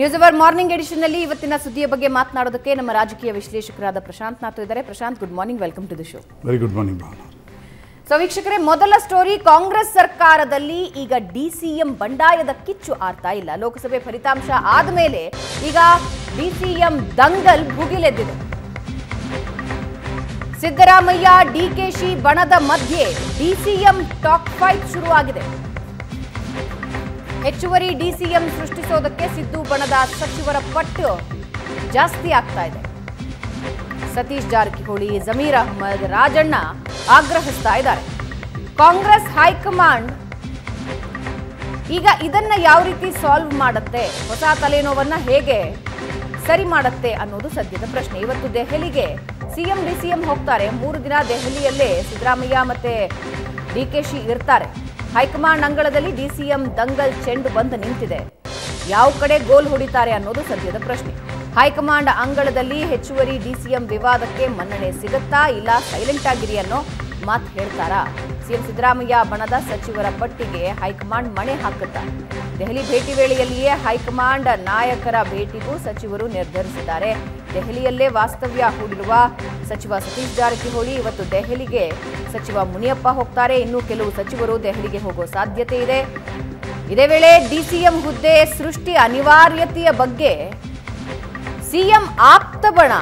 news hour morning edition ಇವತ್ತಿನ ಸುದ್ದಿಯ ಬಗ್ಗೆ ಮಾತನಾಡೋದಕ್ಕೆ ನಮ್ಮ ರಾಜಕೀಯ ವಿಶ್ಲೇಷಕರಾದ ಪ್ರಶಾಂತ್ ನಾಥ್ ಇದ್ದಾರೆ Prashanth good morning welcome to the show very good morning so ವೀಕ್ಷಕರೇ ಮೊದಲ ಸ್ಟೋರಿ ಕಾಂಗ್ರೆಸ್ ಸರ್ಕಾರದಲ್ಲಿ ಈಗ ಡಿಸಿಎಂ ಬಂಡಾಯದ ಕಿಚ್ಚು ಆರ್ತಾ ಇಲ್ಲ ಲೋಕಸಭೆ ಫಲಿತಾಂಶ ಆದಮೇಲೆ ಈಗ ಡಿಸಿಎಂ ದಂಗಲ್ ಭುಗಿಲೆದ್ದಿದೆ ಸಿದ್ದರಾಮಯ್ಯ ಡಿಕೆಶಿ ಬಣದ ಮಧ್ಯೆ ಡಿಸಿಎಂ ಟಾಕ್ ಫೈಟ್ ಶುರುವಾಗಿದೆ ಹೆಚ್ಚುವರಿ ಡಿಸಿಎಂ ಸೃಷ್ಟಿಸೋದಕ್ಕೆ ಸಿದ್ದು ಬಣದ ಸಚಿವರ ಪಟ್ಟು ಜಾಸ್ತಿ ಆಗ್ತಾ ಇದೆ ಸತೀಶ್ ಜಾರಕಿಹೊಳಿ ಜಮೀರ್ ಅಹಮದ್ ರಾಜಣ್ಣ ಆಗ್ರಹಿಸ್ತಾ ಇದ್ದಾರೆ ಕಾಂಗ್ರೆಸ್ ಹೈಕಮಾಂಡ್ ಈಗ ಇದನ್ನ ಯಾವ ರೀತಿ ಸಾಲ್ವ್ ಮಾಡುತ್ತೆ ಹೊಸ ತಲೆನೋವನ್ನ ಹೇಗೆ ಸರಿ ಮಾಡುತ್ತೆ ಅನ್ನೋದು ಸದ್ಯದ ಪ್ರಶ್ನೆ ಇವತ್ತು ದೆಹಲಿಗೆ ಸಿಎಂ ಡಿಸಿಎಂ ಹೋಗ್ತಾರೆ ಮೂರು ದಿನ ದೆಹಲಿಯಲ್ಲೇ ಸಿದ್ದರಾಮಯ್ಯ ಮತ್ತೆ ಡಿಕೆಶಿ ಇರ್ತಾರೆ ಹೈಕಮಾಂಡ್ ಅಂಗಳದಲ್ಲಿ ಡಿಸಿಎಂ ದಂಗಲ್ ಚೆಂಡು ಬಂದು ನಿಂತಿದೆ ಯಾವ ಕಡೆ ಗೋಲ್ ಹೊಡಿತಾರೆ ಅನ್ನೋದು ಸದ್ಯದ ಪ್ರಶ್ನೆ ಹೈಕಮಾಂಡ್ ಅಂಗಳದಲ್ಲಿ ಹೆಚ್ಚುವರಿ ಡಿಸಿಎಂ ವಿವಾದಕ್ಕೆ ಮನ್ನಣೆ ಸಿಗುತ್ತಾ ಇಲ್ಲ ಸೈಲೆಂಟ್ ಆಗಿರಿ ಅನ್ನೋ ಮಾತು ಹೇಳ್ತಾರಾ ಸಿಎಂ ಸಿದ್ದರಾಮಯ್ಯ ಬಣದ ಸಚಿವರ ಪಟ್ಟಿಗೆ ಹೈಕಮಾಂಡ್ ಮಣೆ ಹಾಕುತ್ತಾ ದೆಹಲಿ ಭೇಟಿ ವೇಳೆಯಲ್ಲಿಯೇ ಹೈಕಮಾಂಡ್ ನಾಯಕರ ಭೇಟಿಗೂ ಸಚಿವರು ನಿರ್ಧರಿಸಿದ್ದಾರೆ ದೆಹಲಿಯಲ್ಲೇ ವಾಸ್ತವ್ಯ ಹೂಡಿರುವ ಸಚಿವ ಸತೀಶ್ ಜಾರಕಿಹೊಳಿ ಇವತ್ತು ದೆಹಲಿಗೆ ಸಚಿವ ಮುನಿಯಪ್ಪ ಹೋಗ್ತಾರೆ ಇನ್ನು ಕೆಲವು ಸಚಿವರು ದೆಹಲಿಗೆ ಹೋಗೋ ಸಾಧ್ಯತೆ ಇದೆ ಇದೇ ವೇಳೆ ಡಿಸಿಎಂ ಹುದ್ದೆ ಸೃಷ್ಟಿ ಅನಿವಾರ್ಯತೆಯ ಬಗ್ಗೆ ಸಿಎಂ ಆಪ್ತಬಣ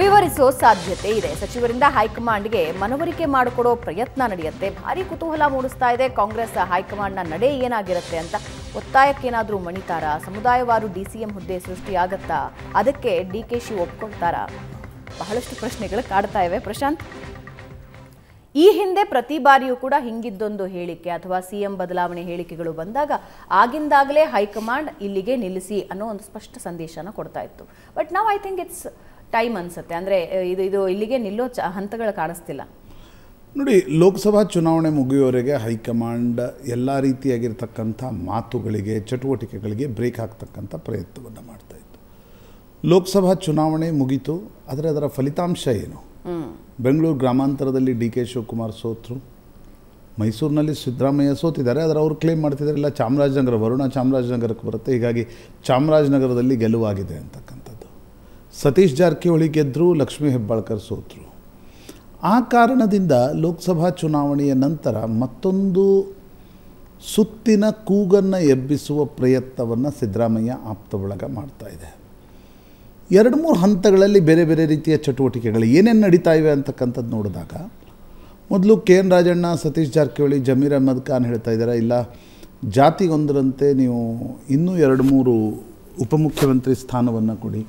ವಿವರಿಸೋ ಸಾಧ್ಯತೆ ಇದೆ ಸಚಿವರಿಂದ ಹೈಕಮಾಂಡ್ಗೆ ಮನವರಿಕೆ ಮಾಡಿಕೊಡೋ ಪ್ರಯತ್ನ ನಡೆಯುತ್ತೆ ಭಾರಿ ಕುತೂಹಲ ಮೂಡಿಸ್ತಾ ಇದೆ ಕಾಂಗ್ರೆಸ್ ಹೈಕಮಾಂಡ್ನ ನಡೆ ಏನಾಗಿರುತ್ತೆ ಅಂತ ಒತ್ತಾಯಕ್ಕೇನಾದರೂ ಮಣಿತಾರ ಸಮುದಾಯವಾರು ಡಿ ಸಿ ಎಂ ಹುದ್ದೆ ಸೃಷ್ಟಿಯಾಗತ್ತಾ ಅದಕ್ಕೆ ಡಿ ಕೆ ಶಿ ಒಪ್ಕೊಳ್ತಾರ ಬಹಳಷ್ಟು ಪ್ರಶ್ನೆಗಳು ಕಾಡ್ತಾ ಇವೆ ಪ್ರಶಾಂತ್ ಈ ಹಿಂದೆ ಪ್ರತಿ ಬಾರಿಯೂ ಕೂಡ ಹಿಂಗಿದ್ದೊಂದು ಹೇಳಿಕೆ ಅಥವಾ ಸಿಎಂ ಬದಲಾವಣೆ ಹೇಳಿಕೆಗಳು ಬಂದಾಗ ಆಗಿಂದಾಗಲೇ ಹೈಕಮಾಂಡ್ ಇಲ್ಲಿಗೆ ನಿಲ್ಲಿಸಿ ಅನ್ನೋ ಒಂದು ಸ್ಪಷ್ಟ ಸಂದೇಶನ ಕೊಡ್ತಾ ಇತ್ತು ಬಟ್ ನಾವು ಐ ಥಿಂಕ್ ಇಟ್ಸ್ ಟೈಮ್ ಅನ್ಸುತ್ತೆ ಅಂದರೆ ಇದು ಇದು ಇಲ್ಲಿಗೆ ನಿಲ್ಲೋ ಚ ಹಂತಗಳು ಕಾಣಿಸ್ತಿಲ್ಲ ನೋಡಿ ಲೋಕಸಭಾ ಚುನಾವಣೆ ಮುಗಿಯುವವರೆಗೆ ಹೈಕಮಾಂಡ್ ಎಲ್ಲ ರೀತಿಯಾಗಿರ್ತಕ್ಕಂಥ ಮಾತುಗಳಿಗೆ ಚಟುವಟಿಕೆಗಳಿಗೆ ಬ್ರೇಕ್ ಹಾಕ್ತಕ್ಕಂಥ ಪ್ರಯತ್ನವನ್ನು ಮಾಡ್ತಾ ಇತ್ತು ಲೋಕಸಭಾ ಚುನಾವಣೆ ಮುಗೀತು ಆದರೆ ಅದರ ಫಲಿತಾಂಶ ಏನು ಬೆಂಗಳೂರು ಗ್ರಾಮಾಂತರದಲ್ಲಿ ಡಿ ಕೆ ಶಿವಕುಮಾರ್ ಸೋತರು ಮೈಸೂರಿನಲ್ಲಿ ಸಿದ್ದರಾಮಯ್ಯ ಸೋತಿದ್ದಾರೆ ಆದರೆ ಅವರು ಕ್ಲೇಮ್ ಮಾಡ್ತಿದ್ದಾರೆ ಇಲ್ಲ ಚಾಮರಾಜನಗರ ವರುಣ ಚಾಮರಾಜನಗರಕ್ಕೆ ಬರುತ್ತೆ ಹೀಗಾಗಿ ಚಾಮರಾಜನಗರದಲ್ಲಿ ಗೆಲುವಾಗಿದೆ ಅಂತಕ್ಕಂಥ ಸತೀಶ್ ಜಾರಕಿಹೊಳಿ ಗೆದ್ದರು ಲಕ್ಷ್ಮೀ ಹೆಬ್ಬಾಳ್ಕರ್ ಸೋತರು ಆ ಕಾರಣದಿಂದ ಲೋಕಸಭಾ ಚುನಾವಣೆಯ ನಂತರ ಮತ್ತೊಂದು ಸುತ್ತಿನ ಕೂಗನ್ನು ಎಬ್ಬಿಸುವ ಪ್ರಯತ್ನವನ್ನು ಸಿದ್ದರಾಮಯ್ಯ ಆಪ್ತ ಮಾಡ್ತಾ ಇದೆ ಎರಡು ಮೂರು ಹಂತಗಳಲ್ಲಿ ಬೇರೆ ಬೇರೆ ರೀತಿಯ ಚಟುವಟಿಕೆಗಳು ಏನೇನು ನಡೀತಾ ಇವೆ ಅಂತಕ್ಕಂಥದ್ದು ನೋಡಿದಾಗ ಮೊದಲು ಕೆ ಎನ್ ರಾಜಣ್ಣ ಸತೀಶ್ ಜಾರಕಿಹೊಳಿ ಜಮೀರ್ ಅಹ್ಮದ್ ಖಾನ್ ಹೇಳ್ತಾ ಇದ್ದಾರೆ ಇಲ್ಲ ಜಾತಿಗೊಂದರಂತೆ ನೀವು ಇನ್ನೂ ಎರಡು ಮೂರು ಉಪಮುಖ್ಯಮಂತ್ರಿ ಸ್ಥಾನವನ್ನು ಕೊಡಿ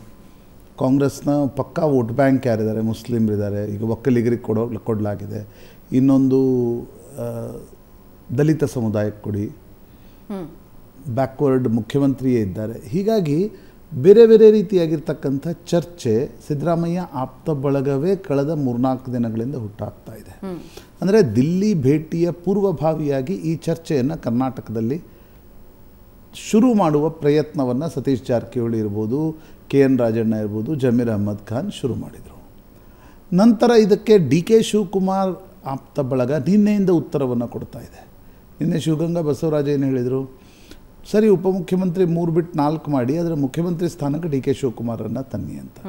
ಕಾಂಗ್ರೆಸ್ನ ಪಕ್ಕಾ ವೋಟ್ ಬ್ಯಾಂಕ್ ಯಾರಿದ್ದಾರೆ ಇದ್ದಾರೆ ಈಗ ಒಕ್ಕಲಿಗರಿಗೆ ಕೊಡೋ ಕೊಡಲಾಗಿದೆ ಇನ್ನೊಂದು ದಲಿತ ಸಮುದಾಯಕ್ಕೆ ಕೊಡಿ ಬ್ಯಾಕ್ವರ್ಡ್ ಮುಖ್ಯಮಂತ್ರಿಯೇ ಇದ್ದಾರೆ ಹೀಗಾಗಿ ಬೇರೆ ಬೇರೆ ರೀತಿಯಾಗಿರ್ತಕ್ಕಂಥ ಚರ್ಚೆ ಸಿದ್ದರಾಮಯ್ಯ ಆಪ್ತ ಬಳಗವೇ ಕಳೆದ ಮೂರ್ನಾಲ್ಕು ದಿನಗಳಿಂದ ಹುಟ್ಟಾಗ್ತಾ ಇದೆ ಅಂದರೆ ದಿಲ್ಲಿ ಭೇಟಿಯ ಪೂರ್ವಭಾವಿಯಾಗಿ ಈ ಚರ್ಚೆಯನ್ನು ಕರ್ನಾಟಕದಲ್ಲಿ ಶುರು ಮಾಡುವ ಪ್ರಯತ್ನವನ್ನು ಸತೀಶ್ ಜಾರಕಿಹೊಳಿ ಇರ್ಬೋದು ಕೆ ಎನ್ ರಾಜಣ್ಣ ಇರ್ಬೋದು ಜಮೀರ್ ಅಹ್ಮದ್ ಖಾನ್ ಶುರು ಮಾಡಿದರು ನಂತರ ಇದಕ್ಕೆ ಡಿ ಕೆ ಶಿವಕುಮಾರ್ ಆಪ್ತ ಬಳಗ ನಿನ್ನೆಯಿಂದ ಉತ್ತರವನ್ನು ಕೊಡ್ತಾ ಇದೆ ನಿನ್ನೆ ಶಿವಗಂಗಾ ಬಸವರಾಜ ಏನು ಹೇಳಿದರು ಸರಿ ಉಪಮುಖ್ಯಮಂತ್ರಿ ಮೂರು ಬಿಟ್ಟು ನಾಲ್ಕು ಮಾಡಿ ಅದರ ಮುಖ್ಯಮಂತ್ರಿ ಸ್ಥಾನಕ್ಕೆ ಡಿ ಕೆ ಶಿವಕುಮಾರನ್ನು ತನ್ನಿ ಅಂತ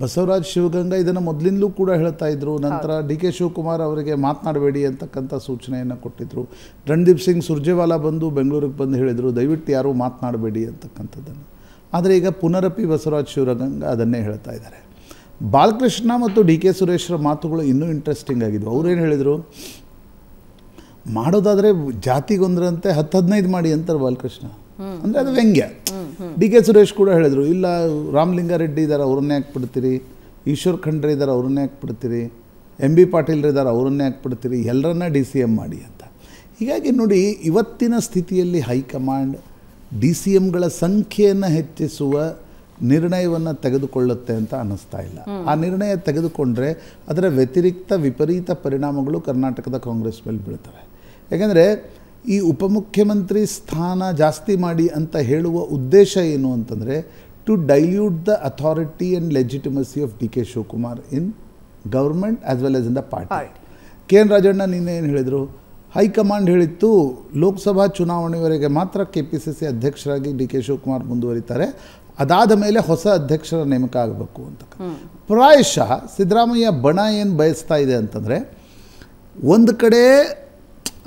ಬಸವರಾಜ್ ಶಿವಗಂಗಾ ಇದನ್ನು ಮೊದಲಿಂದಲೂ ಕೂಡ ಹೇಳ್ತಾ ಇದ್ರು ನಂತರ ಡಿ ಕೆ ಶಿವಕುಮಾರ್ ಅವರಿಗೆ ಮಾತನಾಡಬೇಡಿ ಅಂತಕ್ಕಂಥ ಸೂಚನೆಯನ್ನು ಕೊಟ್ಟಿದ್ದರು ರಣದೀಪ್ ಸಿಂಗ್ ಸುರ್ಜೇವಾಲಾ ಬಂದು ಬೆಂಗಳೂರಿಗೆ ಬಂದು ಹೇಳಿದರು ದಯವಿಟ್ಟು ಯಾರೂ ಮಾತನಾಡಬೇಡಿ ಅಂತಕ್ಕಂಥದ್ದನ್ನು ಆದರೆ ಈಗ ಪುನರಪಿ ಬಸವರಾಜ್ ಶಿವರಂಗ ಅದನ್ನೇ ಹೇಳ್ತಾ ಇದ್ದಾರೆ ಬಾಲಕೃಷ್ಣ ಮತ್ತು ಡಿ ಕೆ ಸುರೇಶ್ರ ಮಾತುಗಳು ಇನ್ನೂ ಇಂಟ್ರೆಸ್ಟಿಂಗ್ ಆಗಿದ್ವು ಅವ್ರೇನು ಹೇಳಿದರು ಮಾಡೋದಾದರೆ ಜಾತಿಗೊಂದ್ರಂತೆ ಹತ್ತು ಹದಿನೈದು ಮಾಡಿ ಅಂತಾರೆ ಬಾಲಕೃಷ್ಣ ಅಂದರೆ ಅದು ವ್ಯಂಗ್ಯ ಡಿ ಕೆ ಸುರೇಶ್ ಕೂಡ ಹೇಳಿದರು ಇಲ್ಲ ರಾಮಲಿಂಗಾರೆಡ್ಡಿ ಇದ್ದಾರೆ ಅವ್ರನ್ನೇ ಹಾಕ್ಬಿಡ್ತೀರಿ ಈಶ್ವರ್ ಖಂಡ್ರೆ ಇದ್ದಾರೆ ಅವ್ರನ್ನೇ ಹಾಕ್ಬಿಡ್ತೀರಿ ಎಂ ಬಿ ಇದ್ದಾರೆ ಅವರನ್ನೇ ಹಾಕ್ಬಿಡ್ತೀರಿ ಎಲ್ಲರನ್ನ ಡಿ ಸಿ ಎಮ್ ಮಾಡಿ ಅಂತ ಹೀಗಾಗಿ ನೋಡಿ ಇವತ್ತಿನ ಸ್ಥಿತಿಯಲ್ಲಿ ಹೈಕಮಾಂಡ್ ಡಿ ಸಿ ಎಮ್ಗಳ ಸಂಖ್ಯೆಯನ್ನು ಹೆಚ್ಚಿಸುವ ನಿರ್ಣಯವನ್ನು ತೆಗೆದುಕೊಳ್ಳುತ್ತೆ ಅಂತ ಅನ್ನಿಸ್ತಾ ಇಲ್ಲ ಆ ನಿರ್ಣಯ ತೆಗೆದುಕೊಂಡ್ರೆ ಅದರ ವ್ಯತಿರಿಕ್ತ ವಿಪರೀತ ಪರಿಣಾಮಗಳು ಕರ್ನಾಟಕದ ಕಾಂಗ್ರೆಸ್ ಮೇಲೆ ಬೀಳ್ತವೆ ಯಾಕೆಂದರೆ ಈ ಉಪಮುಖ್ಯಮಂತ್ರಿ ಸ್ಥಾನ ಜಾಸ್ತಿ ಮಾಡಿ ಅಂತ ಹೇಳುವ ಉದ್ದೇಶ ಏನು ಅಂತಂದರೆ to dilute the authority and legitimacy of D K Shivakumar in government as well as in the party K N Rajanna ನಿನ್ನೆ ಏನು ಹೇಳಿದರು ಹೈಕಮಾಂಡ್ ಹೇಳಿತ್ತು ಲೋಕಸಭಾ ಚುನಾವಣೆವರೆಗೆ ಮಾತ್ರ ಕೆ ಪಿ ಸಿ ಸಿ ಅಧ್ಯಕ್ಷರಾಗಿ ಡಿ ಕೆ ಶಿವಕುಮಾರ್ ಮುಂದುವರಿತಾರೆ ಅದಾದ ಮೇಲೆ ಹೊಸ ಅಧ್ಯಕ್ಷರ ನೇಮಕ ಆಗಬೇಕು ಅಂತ ಪ್ರಾಯಶಃ ಸಿದ್ದರಾಮಯ್ಯ ಬಣ ಏನು ಬಯಸ್ತಾ ಇದೆ ಅಂತಂದರೆ ಒಂದು ಕಡೆ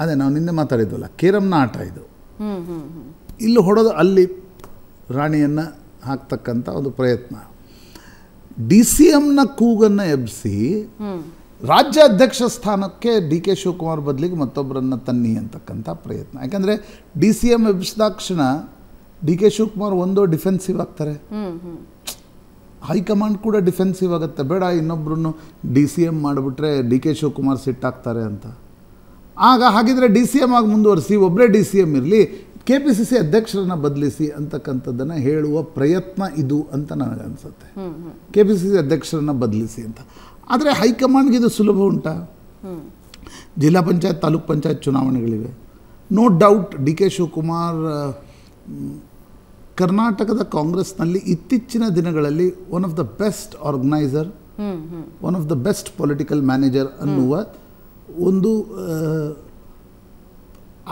ಅದೇ ನಾವು ನಿನ್ನೆ ಮಾತಾಡಿದ್ವಲ್ಲ ಕೇರಂನ ಆಟ ಇದು ಇಲ್ಲಿ ಹೊಡೋದು ಅಲ್ಲಿ ರಾಣಿಯನ್ನು ಹಾಕ್ತಕ್ಕಂಥ ಒಂದು ಪ್ರಯತ್ನ ಡಿ ಸಿ ಎಮ್ನ ಕೂಗನ್ನು ಎಬ್ಬಿಸಿ ರಾಜ್ಯಾಧ್ಯಕ್ಷ ಸ್ಥಾನಕ್ಕೆ ಡಿ ಕೆ ಶಿವಕುಮಾರ್ ಬದಲಿಗೆ ಮತ್ತೊಬ್ಬರನ್ನು ತನ್ನಿ ಅಂತಕ್ಕಂಥ ಪ್ರಯತ್ನ ಯಾಕಂದರೆ ಡಿ ಸಿ ಎಂ ಎಬ್ಸಿದಾಕ್ಷಣ ಡಿ ಕೆ ಶಿವಕುಮಾರ್ ಒಂದು ಡಿಫೆನ್ಸಿವ್ ಆಗ್ತಾರೆ ಹೈಕಮಾಂಡ್ ಕೂಡ ಡಿಫೆನ್ಸಿವ್ ಆಗುತ್ತೆ ಬೇಡ ಇನ್ನೊಬ್ಬರನ್ನು ಡಿ ಸಿ ಎಂ ಮಾಡಿಬಿಟ್ರೆ ಡಿ ಕೆ ಶಿವಕುಮಾರ್ ಸಿಟ್ಟಾಗ್ತಾರೆ ಅಂತ ಆಗ ಹಾಗಿದ್ರೆ ಡಿ ಸಿ ಎಂ ಆಗಿ ಮುಂದುವರಿಸಿ ಒಬ್ಬರೇ ಡಿ ಸಿ ಎಂ ಇರಲಿ ಕೆ ಪಿ ಸಿ ಸಿ ಅಧ್ಯಕ್ಷರನ್ನ ಬದಲಿಸಿ ಅಂತಕ್ಕಂಥದ್ದನ್ನು ಹೇಳುವ ಪ್ರಯತ್ನ ಇದು ಅಂತ ನನಗನ್ಸುತ್ತೆ ಕೆ ಪಿ ಸಿ ಸಿ ಅಧ್ಯಕ್ಷರನ್ನ ಬದಲಿಸಿ ಅಂತ ಆದರೆ ಹೈಕಮಾಂಡ್ಗೆ ಇದು ಸುಲಭ ಉಂಟಾ ಜಿಲ್ಲಾ panchayat taluk panchayat ಚುನಾವಣೆಗಳಿವೆ no doubt D K Shivakumar ಕರ್ನಾಟಕದ ಕಾಂಗ್ರೆಸ್ನಲ್ಲಿ ಇತ್ತೀಚಿನ ದಿನಗಳಲ್ಲಿ one of the best organiser one of the best political manager ಅನ್ನುವ ಒಂದು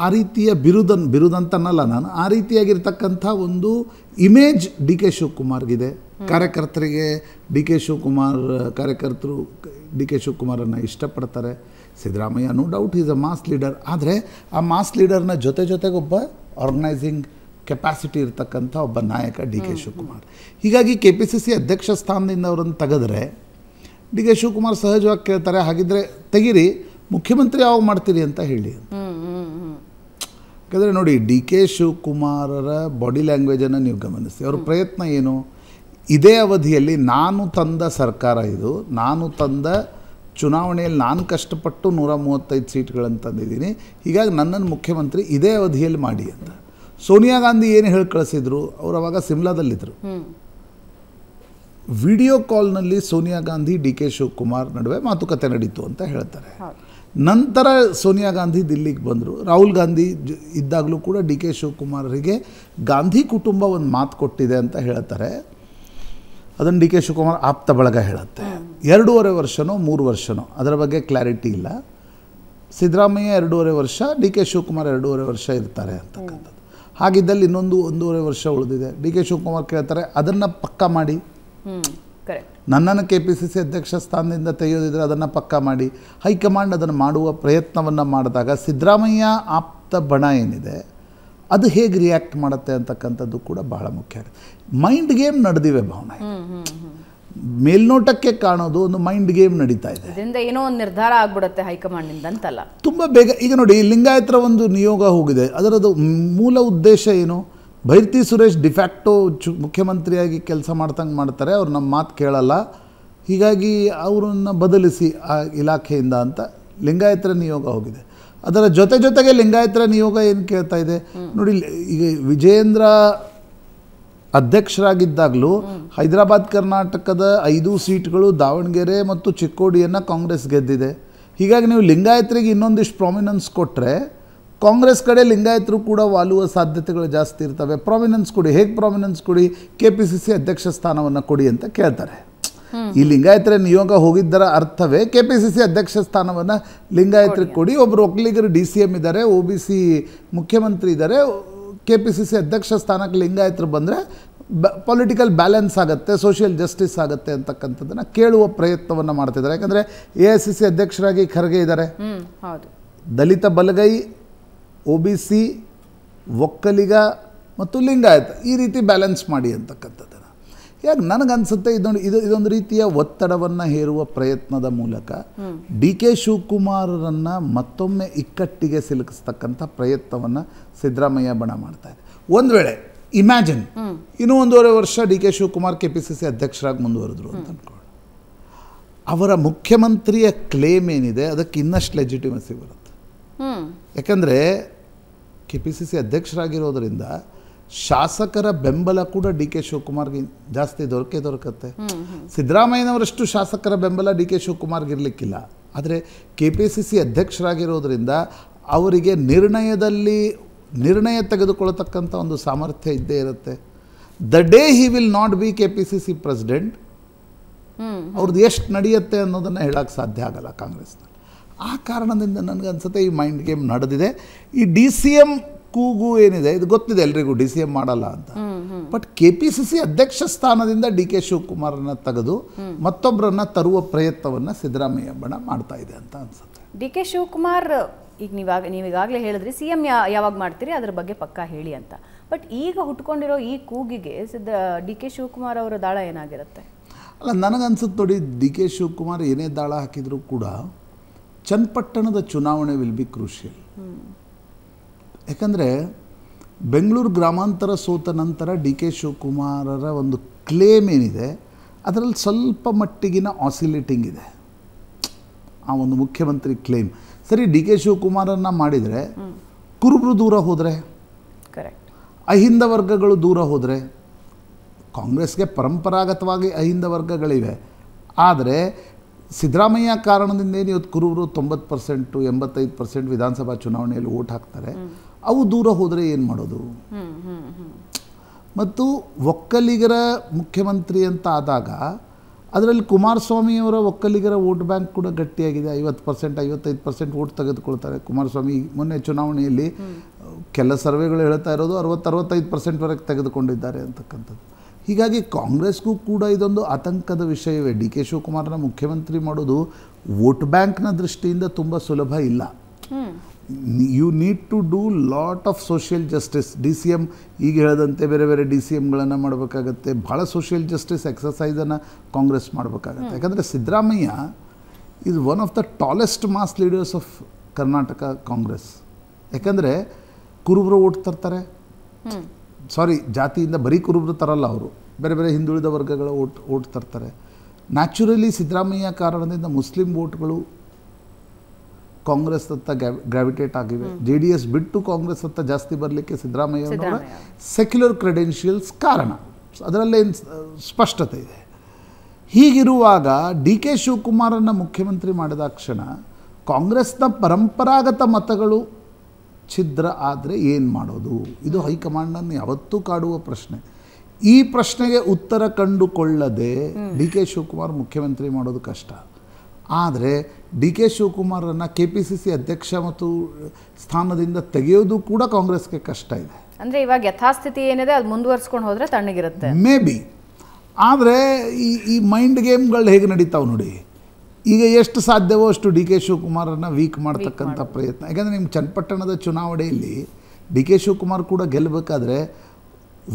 ಆ ರೀತಿಯ ಬಿರುದನ್ ಬಿರುದಂತನಲ್ಲ ನಾನು ಆ ರೀತಿಯಾಗಿರ್ತಕ್ಕಂಥ ಒಂದು ಇಮೇಜ್ ಡಿ ಕೆ ಶಿವಕುಮಾರ್ಗಿದೆ ಕಾರ್ಯಕರ್ತರಿಗೆ ಡಿ ಕೆ ಶಿವಕುಮಾರ್ ಕಾರ್ಯಕರ್ತರು ಡಿ ಕೆ ಶಿವಕುಮಾರನ್ನು ಇಷ್ಟಪಡ್ತಾರೆ Siddaramaiah no doubt is a mass leader ಆದರೆ ಆ ಮಾಸ್ ಲೀಡರ್ನ ಜೊತೆ ಜೊತೆಗೆ ಒಬ್ಬ ಆರ್ಗನೈಸಿಂಗ್ ಕೆಪಾಸಿಟಿ ಇರ್ತಕ್ಕಂಥ ಒಬ್ಬ ನಾಯಕ ಡಿ ಕೆ ಶಿವಕುಮಾರ್ ಹೀಗಾಗಿ ಕೆ ಪಿ ಸಿ ಸಿ ಅಧ್ಯಕ್ಷ ಸ್ಥಾನದಿಂದ ಅವರನ್ನು ತೆಗೆದ್ರೆ ಡಿ ಕೆ ಶಿವಕುಮಾರ್ ಸಹಜವಾಗಿ ಕೇಳ್ತಾರೆ ಹಾಗಿದ್ರೆ ತೆಗೀರಿ ಮುಖ್ಯಮಂತ್ರಿ ಯಾವಾಗ ಮಾಡ್ತೀರಿ ಅಂತ ಹೇಳಿ ಯಾಕಂದರೆ ನೋಡಿ ಡಿ ಕೆ ಶಿವಕುಮಾರರ ಬಾಡಿ ಲ್ಯಾಂಗ್ವೇಜನ್ನು ನೀವು ಗಮನಿಸಿ ಅವ್ರ ಪ್ರಯತ್ನ ಏನು ಇದೇ ಅವಧಿಯಲ್ಲಿ ನಾನು ತಂದ ಸರ್ಕಾರ ಇದು ನಾನು ತಂದ ಚುನಾವಣೆಯಲ್ಲಿ ನಾನು ಕಷ್ಟಪಟ್ಟು ನೂರ ಮೂವತ್ತೈದು ಸೀಟ್ಗಳನ್ನು ತಂದಿದ್ದೀನಿ ಹೀಗಾಗಿ ನನ್ನನ್ನು ಮುಖ್ಯಮಂತ್ರಿ ಇದೇ ಅವಧಿಯಲ್ಲಿ ಮಾಡಿ ಅಂತ ಸೋನಿಯಾ ಗಾಂಧಿ ಏನು ಹೇಳಿ ಕಳಿಸಿದ್ರು ಅವರು ಅವಾಗ ಸಿಮ್ಲಾದಲ್ಲಿದ್ದರು ವಿಡಿಯೋ ಕಾಲ್ನಲ್ಲಿ ಸೋನಿಯಾ ಗಾಂಧಿ ಡಿ ಕೆ ಶಿವಕುಮಾರ್ ನಡುವೆ ಮಾತುಕತೆ ನಡೀತು ಅಂತ ಹೇಳ್ತಾರೆ ನಂತರ ಸೋನಿಯಾ ಗಾಂಧಿ ದಿಲ್ಲಿಗೆ ಬಂದರು ರಾಹುಲ್ ಗಾಂಧಿ ಇದ್ದಾಗಲೂ ಕೂಡ ಡಿ ಕೆ ಶಿವಕುಮಾರರಿಗೆ ಗಾಂಧಿ ಕುಟುಂಬ ಒಂದು ಮಾತು ಕೊಟ್ಟಿದೆ ಅಂತ ಹೇಳ್ತಾರೆ ಅದನ್ನು ಡಿ ಕೆ ಶಿವಕುಮಾರ್ ಆಪ್ತ ಬಳಗ ಹೇಳುತ್ತೆ ಎರಡೂವರೆ ವರ್ಷನೋ ಮೂರು ವರ್ಷನೋ ಅದರ ಬಗ್ಗೆ ಕ್ಲಾರಿಟಿ ಇಲ್ಲ ಸಿದ್ದರಾಮಯ್ಯ ಎರಡೂವರೆ ವರ್ಷ ಡಿ ಕೆ ಶಿವಕುಮಾರ್ ಎರಡೂವರೆ ವರ್ಷ ಇರ್ತಾರೆ ಅಂತಕ್ಕಂಥದ್ದು ಹಾಗಿದ್ದಲ್ಲಿ ಇನ್ನೊಂದು ಒಂದೂವರೆ ವರ್ಷ ಉಳಿದಿದೆ ಡಿ ಕೆ ಶಿವಕುಮಾರ್ ಕೇಳ್ತಾರೆ ಅದನ್ನು ಪಕ್ಕ ಮಾಡಿ ನನ್ನನ್ನು ಕೆ ಪಿ ಸಿ ಸಿ ಅಧ್ಯಕ್ಷ ಸ್ಥಾನದಿಂದ ತೆಗೆಯೋದಿದ್ರೆ ಅದನ್ನು ಪಕ್ಕ ಮಾಡಿ ಹೈಕಮಾಂಡ್ ಅದನ್ನು ಮಾಡುವ ಪ್ರಯತ್ನವನ್ನು ಮಾಡಿದಾಗ ಸಿದ್ದರಾಮಯ್ಯ ಆಪ್ತ ಬಣ ಏನಿದೆ ಅದು ಹೇಗೆ ರಿಯಾಕ್ಟ್ ಮಾಡುತ್ತೆ ಅಂತಕ್ಕಂಥದ್ದು ಕೂಡ ಬಹಳ ಮುಖ್ಯ ಆಗುತ್ತೆ ಮೈಂಡ್ ಗೇಮ್ ನಡೆದಿವೆ ಭಾವನೆ ಮೇಲ್ನೋಟಕ್ಕೆ ಕಾಣೋದು ಒಂದು ಮೈಂಡ್ ಗೇಮ್ ನಡೀತಾ ಇದೆ ಏನೋ ಒಂದು ನಿರ್ಧಾರ ಆಗ್ಬಿಡುತ್ತೆ ಹೈಕಮಾಂಡ್ನಿಂದ ಅಂತಲ್ಲ ತುಂಬ ಬೇಗ ಈಗ ನೋಡಿ ಲಿಂಗಾಯತ್ರ ಒಂದು ನಿಯೋಗ ಹೋಗಿದೆ ಅದರದ್ದು ಮೂಲ ಉದ್ದೇಶ ಏನು ಭೈರ್ತಿ ಸುರೇಶ್ ಡಿಫ್ಯಾಕ್ಟೋ ಮುಖ್ಯಮಂತ್ರಿಯಾಗಿ ಕೆಲಸ ಮಾಡ್ತಂಗೆ ಮಾಡ್ತಾರೆ ಅವ್ರು ನಮ್ಮ ಮಾತು ಕೇಳಲ್ಲ ಹೀಗಾಗಿ ಅವರನ್ನು ಬದಲಿಸಿ ಆ ಇಲಾಖೆಯಿಂದ ಅಂತ ಲಿಂಗಾಯತ್ರ ನಿಯೋಗ ಹೋಗಿದೆ ಅದರ ಜೊತೆ ಜೊತೆಗೆ ಲಿಂಗಾಯತರ ನಿಯೋಗ ಏನು ಕೇಳ್ತಾ ಇದೆ ನೋಡಿ ಈಗ ವಿಜಯೇಂದ್ರ ಅಧ್ಯಕ್ಷರಾಗಿದ್ದಾಗಲೂ ಹೈದರಾಬಾದ್ ಕರ್ನಾಟಕದ ಐದು ಸೀಟ್ಗಳು ದಾವಣಗೆರೆ ಮತ್ತು ಚಿಕ್ಕೋಡಿಯನ್ನು ಕಾಂಗ್ರೆಸ್ ಗೆದ್ದಿದೆ ಹೀಗಾಗಿ ನೀವು ಲಿಂಗಾಯತರಿಗೆ ಇನ್ನೊಂದಿಷ್ಟು ಪ್ರಾಮಿನೆನ್ಸ್ ಕೊಟ್ಟರೆ ಕಾಂಗ್ರೆಸ್ ಕಡೆ ಲಿಂಗಾಯತರು ಕೂಡ ವಾಲುವ ಸಾಧ್ಯತೆಗಳು ಜಾಸ್ತಿ ಇರ್ತವೆ ಪ್ರಾಮಿನೆನ್ಸ್ ಕೊಡಿ ಹೇಗೆ ಪ್ರಾಮಿನೆನ್ಸ್ ಕೊಡಿ ಕೆ ಪಿ ಸಿ ಸಿ ಅಧ್ಯಕ್ಷ ಸ್ಥಾನವನ್ನು ಕೊಡಿ ಅಂತ ಕೇಳ್ತಾರೆ ಈ ಲಿಂಗಾಯತರ ನಿಯೋಗ ಹೋಗಿದ್ದರ ಅರ್ಥವೇ ಕೆ ಪಿ ಸಿ ಸಿ ಅಧ್ಯಕ್ಷ ಸ್ಥಾನವನ್ನು ಲಿಂಗಾಯತರಿಗೆ ಕೊಡಿ ಒಬ್ಬರು ಒಕ್ಕಲಿಗರು ಡಿ ಸಿ ಎಮ್ ಇದ್ದಾರೆ ಒ ಬಿ ಸಿ ಮುಖ್ಯಮಂತ್ರಿ ಇದ್ದಾರೆ ಕೆ ಪಿ ಸಿ ಸಿ ಅಧ್ಯಕ್ಷ ಸ್ಥಾನಕ್ಕೆ ಲಿಂಗಾಯತರು ಬಂದರೆ ಬ ಪೊಲಿಟಿಕಲ್ ಬ್ಯಾಲೆನ್ಸ್ ಆಗುತ್ತೆ ಸೋಷಿಯಲ್ ಜಸ್ಟಿಸ್ ಆಗುತ್ತೆ ಅಂತಕ್ಕಂಥದ್ದನ್ನು ಕೇಳುವ ಪ್ರಯತ್ನವನ್ನು ಮಾಡ್ತಿದ್ದಾರೆ ಯಾಕಂದರೆ ಎ ಐ ಸಿ ಸಿ ಅಧ್ಯಕ್ಷರಾಗಿ ಖರ್ಗೆ ಇದ್ದಾರೆ ದಲಿತ ಬಲಗೈ ಒ ಬಿ ಸಿ ಒಕ್ಕಲಿಗ ಮತ್ತು ಲಿಂಗಾಯತ ಈ ರೀತಿ ಬ್ಯಾಲೆನ್ಸ್ ಮಾಡಿ ಅಂತಕ್ಕಂಥದ್ದು ಯಾಕೆ ನನಗನ್ಸುತ್ತೆ ಇದೊಂದು ಇದು ಇದೊಂದು ರೀತಿಯ ಒತ್ತಡವನ್ನು ಹೇರುವ ಪ್ರಯತ್ನದ ಮೂಲಕ ಡಿ ಕೆ ಶಿವಕುಮಾರರನ್ನು ಮತ್ತೊಮ್ಮೆ ಇಕ್ಕಟ್ಟಿಗೆ ಸಿಲುಕಿಸ್ತಕ್ಕಂಥ ಪ್ರಯತ್ನವನ್ನು ಸಿದ್ದರಾಮಯ್ಯ ಬಣ ಮಾಡ್ತಾ ಇದೆ ಒಂದು ವೇಳೆ ಇಮ್ಯಾಜಿನ್ ಇನ್ನೂ ಒಂದೂವರೆ ವರ್ಷ D K Shivakumar K P C C ಅಧ್ಯಕ್ಷರಾಗಿ ಮುಂದುವರೆದ್ರು ಅಂತ ಅಂದ್ಕೊಳ್ಳಿ ಅವರ ಮುಖ್ಯಮಂತ್ರಿಯ ಕ್ಲೇಮ್ ಏನಿದೆ ಅದಕ್ಕೆ ಇನ್ನಷ್ಟು ಲೆಜಿಟಿಮಸಿ ಬರುತ್ತೆ ಯಾಕಂದರೆ ಕೆ ಪಿ ಸಿ ಸಿ ಅಧ್ಯಕ್ಷರಾಗಿರೋದರಿಂದ ಶಾಸಕರ ಬೆಂಬಲ ಕೂಡ ಡಿ ಕೆ ಶಿವಕುಮಾರ್ಗೆ ಜಾಸ್ತಿ ದೊರಕೆ ದೊರಕತ್ತೆ ಸಿದ್ದರಾಮಯ್ಯನವರಷ್ಟು ಶಾಸಕರ ಬೆಂಬಲ ಡಿ ಕೆ ಶಿವಕುಮಾರ್ಗೆ ಇರಲಿಕ್ಕಿಲ್ಲ ಆದರೆ ಕೆ ಪಿ ಸಿ ಸಿ ಅಧ್ಯಕ್ಷರಾಗಿರೋದ್ರಿಂದ ಅವರಿಗೆ ನಿರ್ಣಯದಲ್ಲಿ ನಿರ್ಣಯ ತೆಗೆದುಕೊಳ್ಳತಕ್ಕಂಥ ಒಂದು ಸಾಮರ್ಥ್ಯ ಇದ್ದೇ ಇರುತ್ತೆ the day he will not be K P C C president ಅವ್ರದ್ದು ಎಷ್ಟು ನಡೆಯುತ್ತೆ ಅನ್ನೋದನ್ನು ಹೇಳೋಕ್ಕೆ ಸಾಧ್ಯ ಆಗಲ್ಲ ಕಾಂಗ್ರೆಸ್ನ ಆ ಕಾರಣದಿಂದ ನನಗನ್ಸುತ್ತೆ ಈ ಮೈಂಡ್ ಗೇಮ್ ನಡೆದಿದೆ ಈ ಡಿ ಸಿ ಎಮ್ ಕೂಗು ಏನಿದೆ ಇದು ಗೊತ್ತಿದೆ ಎಲ್ರಿಗೂ ಡಿ ಸಿ ಎಂ ಮಾಡಲ್ಲ ಅಂತ but K P C C ಅಧ್ಯಕ್ಷ ಸ್ಥಾನದಿಂದ ಡಿ ಕೆ ಶಿವಕುಮಾರನ್ನ ತೆಗೆದು ಮತ್ತೊಬ್ಬರನ್ನ ತರುವ ಪ್ರಯತ್ನವನ್ನ ಸಿದ್ದರಾಮಯ್ಯ ಬಣ ಮಾಡ್ತಾ ಇದೆ ಅಂತ ಅನ್ಸುತ್ತೆ ಡಿ ಕೆ ಶಿವಕುಮಾರ್ ಈಗ ನೀವಾಗ ನೀವೀಗಾಗಲೇ ಹೇಳಿದ್ರಿ ಸಿ ಎಂ ಯಾವಾಗ ಮಾಡ್ತೀರಿ ಅದ್ರ ಬಗ್ಗೆ ಪಕ್ಕಾ ಹೇಳಿ ಅಂತ ಬಟ್ ಈಗ ಹುಟ್ಕೊಂಡಿರೋ ಈ ಕೂಗಿಗೆ ಸಿದ್ದ ಡಿ ಕೆ ಶಿವಕುಮಾರ್ ಅವರ ದಾಳ ಏನಾಗಿರುತ್ತೆ ಅಲ್ಲ ನನಗನ್ಸುತ್ತೆ ನೋಡಿ ಡಿ ಕೆ ಶಿವಕುಮಾರ್ ಏನೇ ದಾಳ ಹಾಕಿದ್ರು ಕೂಡ ಚನ್ನಪಟ್ಟಣದ ಚುನಾವಣೆ ವಿಲ್ ಬಿ ಕ್ರೂಷಿಯಲ್ ಯಾಕಂದರೆ ಬೆಂಗಳೂರು ಗ್ರಾಮಾಂತರ ಸೋತ ನಂತರ ಡಿ ಕೆ ಶಿವಕುಮಾರರ ಒಂದು ಕ್ಲೇಮ್ ಏನಿದೆ ಅದರಲ್ಲಿ ಸ್ವಲ್ಪ ಮಟ್ಟಿಗಿನ ಆಸಿಲೇಟಿಂಗ್ ಇದೆ ಆ ಒಂದು ಮುಖ್ಯಮಂತ್ರಿ ಕ್ಲೇಮ್ ಸರಿ ಡಿ ಕೆ ಶಿವಕುಮಾರನ್ನ ಮಾಡಿದರೆ ಕುರುಬರು ದೂರ ಹೋದರೆ ಕರೆಕ್ಟ್ ಅಹಿಂದ ವರ್ಗಗಳು ದೂರ ಹೋದರೆ ಕಾಂಗ್ರೆಸ್ಗೆ ಪರಂಪರಾಗತವಾಗಿ ಅಹಿಂದ ವರ್ಗಗಳಿವೆ ಆದರೆ ಸಿದ್ದರಾಮಯ್ಯ ಕಾರಣದಿಂದ ಏನು ಇವತ್ತು ಕುರುಬರು ತೊಂಬತ್ತು ಪರ್ಸೆಂಟು ಎಂಬತ್ತೈದು ಪರ್ಸೆಂಟ್ ವಿಧಾನಸಭಾ ಚುನಾವಣೆಯಲ್ಲಿ ಓಟ್ ಹಾಕ್ತಾರೆ ಅವು ದೂರ ಹೋದರೆ ಏನು ಮಾಡೋದು ಮತ್ತು ಒಕ್ಕಲಿಗರ ಮುಖ್ಯಮಂತ್ರಿ ಅಂತ ಆದಾಗ ಅದರಲ್ಲಿ ಕುಮಾರಸ್ವಾಮಿಯವರ ಒಕ್ಕಲಿಗರ ವೋಟ್ ಬ್ಯಾಂಕ್ ಕೂಡ ಗಟ್ಟಿಯಾಗಿದೆ ಐವತ್ತು ಪರ್ಸೆಂಟ್ ಐವತ್ತೈದು ಪರ್ಸೆಂಟ್ ವೋಟ್ ತೆಗೆದುಕೊಳ್ತಾರೆ ಕುಮಾರಸ್ವಾಮಿ ಮೊನ್ನೆ ಚುನಾವಣೆಯಲ್ಲಿ ಕೆಲ ಸರ್ವೆಗಳು ಹೇಳ್ತಾ ಇರೋದು ಅರವತ್ತರವತ್ತೈದು ಪರ್ಸೆಂಟ್ವರೆಗೆ ತೆಗೆದುಕೊಂಡಿದ್ದಾರೆ ಅಂತಕ್ಕಂಥದ್ದು ಹೀಗಾಗಿ ಕಾಂಗ್ರೆಸ್ಗೂ ಕೂಡ ಇದೊಂದು ಆತಂಕದ ವಿಷಯವೇ ಡಿ ಕೆ ಶಿವಕುಮಾರ್ನ ಮುಖ್ಯಮಂತ್ರಿ ಮಾಡೋದು ವೋಟ್ ಬ್ಯಾಂಕ್ನ ದೃಷ್ಟಿಯಿಂದ ತುಂಬ ಸುಲಭ ಇಲ್ಲ you need to do lot of social justice D C M ಈಗ ಹೇಳದಂತೆ ಬೇರೆ ಬೇರೆ ಡಿ ಸಿ ಎಮ್ಗಳನ್ನು ಮಾಡಬೇಕಾಗತ್ತೆ ಭಾಳ ಸೋಷಿಯಲ್ ಜಸ್ಟಿಸ್ ಎಕ್ಸಸೈಸನ್ನು ಕಾಂಗ್ರೆಸ್ ಮಾಡಬೇಕಾಗತ್ತೆ ಯಾಕಂದರೆ Siddaramaiah is one of the tallest mass leaders of Karnataka Congress ಯಾಕಂದರೆ ಕುರುಬರು ಓಟ್ ತರ್ತಾರೆ ಸಾರಿ ಜಾತಿಯಿಂದ ಬರೀ ಕುರುಬರು ತರಲ್ಲ ಅವರು ಬೇರೆ ಬೇರೆ ಹಿಂದುಳಿದ ವರ್ಗಗಳ ಓಟ್ ಓಟ್ ತರ್ತಾರೆ ನ್ಯಾಚುರಲಿ ಸಿದ್ದರಾಮಯ್ಯ ಕಾರಣದಿಂದ ಮುಸ್ಲಿಂ ಓಟ್ಗಳು ಕಾಂಗ್ರೆಸ್ ಹತ್ತ ಗ್ರಾವಿಟೇಟ್ ಆಗಿವೆ ಜೆ ಡಿ ಎಸ್ ಬಿಟ್ಟು ಕಾಂಗ್ರೆಸ್ ಹತ್ತ ಜಾಸ್ತಿ ಬರಲಿಕ್ಕೆ ಸಿದ್ದರಾಮಯ್ಯ ಸೆಕ್ಯುಲರ್ ಕ್ರೆಡೆನ್ಷಿಯಲ್ಸ್ ಕಾರಣ ಅದರಲ್ಲೇನು ಸ್ಪಷ್ಟತೆ ಇದೆ ಹೀಗಿರುವಾಗ ಡಿ ಕೆ ಶಿವಕುಮಾರನ್ನು ಮುಖ್ಯಮಂತ್ರಿ ಮಾಡಿದ ಕ್ಷಣ ಕಾಂಗ್ರೆಸ್ನ ಪರಂಪರಾಗತ ಮತಗಳು ಛಿದ್ರ ಆದರೆ ಏನು ಮಾಡೋದು ಇದು ಹೈಕಮಾಂಡನ್ನು ಯಾವತ್ತೂ ಕಾಡುವ ಪ್ರಶ್ನೆ ಈ ಪ್ರಶ್ನೆಗೆ ಉತ್ತರ ಕಂಡುಕೊಳ್ಳದೆ ಡಿ ಕೆ ಶಿವಕುಮಾರ್ ಮುಖ್ಯಮಂತ್ರಿ ಮಾಡೋದು ಕಷ್ಟ ಆದರೆ ಡಿ ಕೆ ಶಿವಕುಮಾರನ್ನು ಕೆ ಪಿ ಸಿ ಸಿ ಅಧ್ಯಕ್ಷ ಮತ್ತು ಸ್ಥಾನದಿಂದ ತೆಗೆಯೋದು ಕೂಡ ಕಾಂಗ್ರೆಸ್ಗೆ ಕಷ್ಟ ಇದೆ ಅಂದರೆ ಇವಾಗ ಯಥಾಸ್ಥಿತಿ ಏನಿದೆ ಅದು ಮುಂದುವರ್ಸ್ಕೊಂಡು ಹೋದರೆ ತಣ್ಣಗಿರುತ್ತೆ ಮೇ ಬಿ ಆದರೆ ಈ ಈ ಮೈಂಡ್ ಗೇಮ್ಗಳು ಹೇಗೆ ನಡೀತಾವೆ ನೋಡಿ ಈಗ ಎಷ್ಟು ಸಾಧ್ಯವೋ ಅಷ್ಟು ಡಿ ಕೆ ಶಿವಕುಮಾರನ್ನು ವೀಕ್ ಮಾಡ್ತಕ್ಕಂಥ ಪ್ರಯತ್ನ ಯಾಕಂದರೆ ನಿಮ್ಮ ಚನ್ನಪಟ್ಟಣದ ಚುನಾವಣೆಯಲ್ಲಿ ಡಿ ಕೆ ಶಿವಕುಮಾರ್ ಕೂಡ ಗೆಲ್ಲಬೇಕಾದ್ರೆ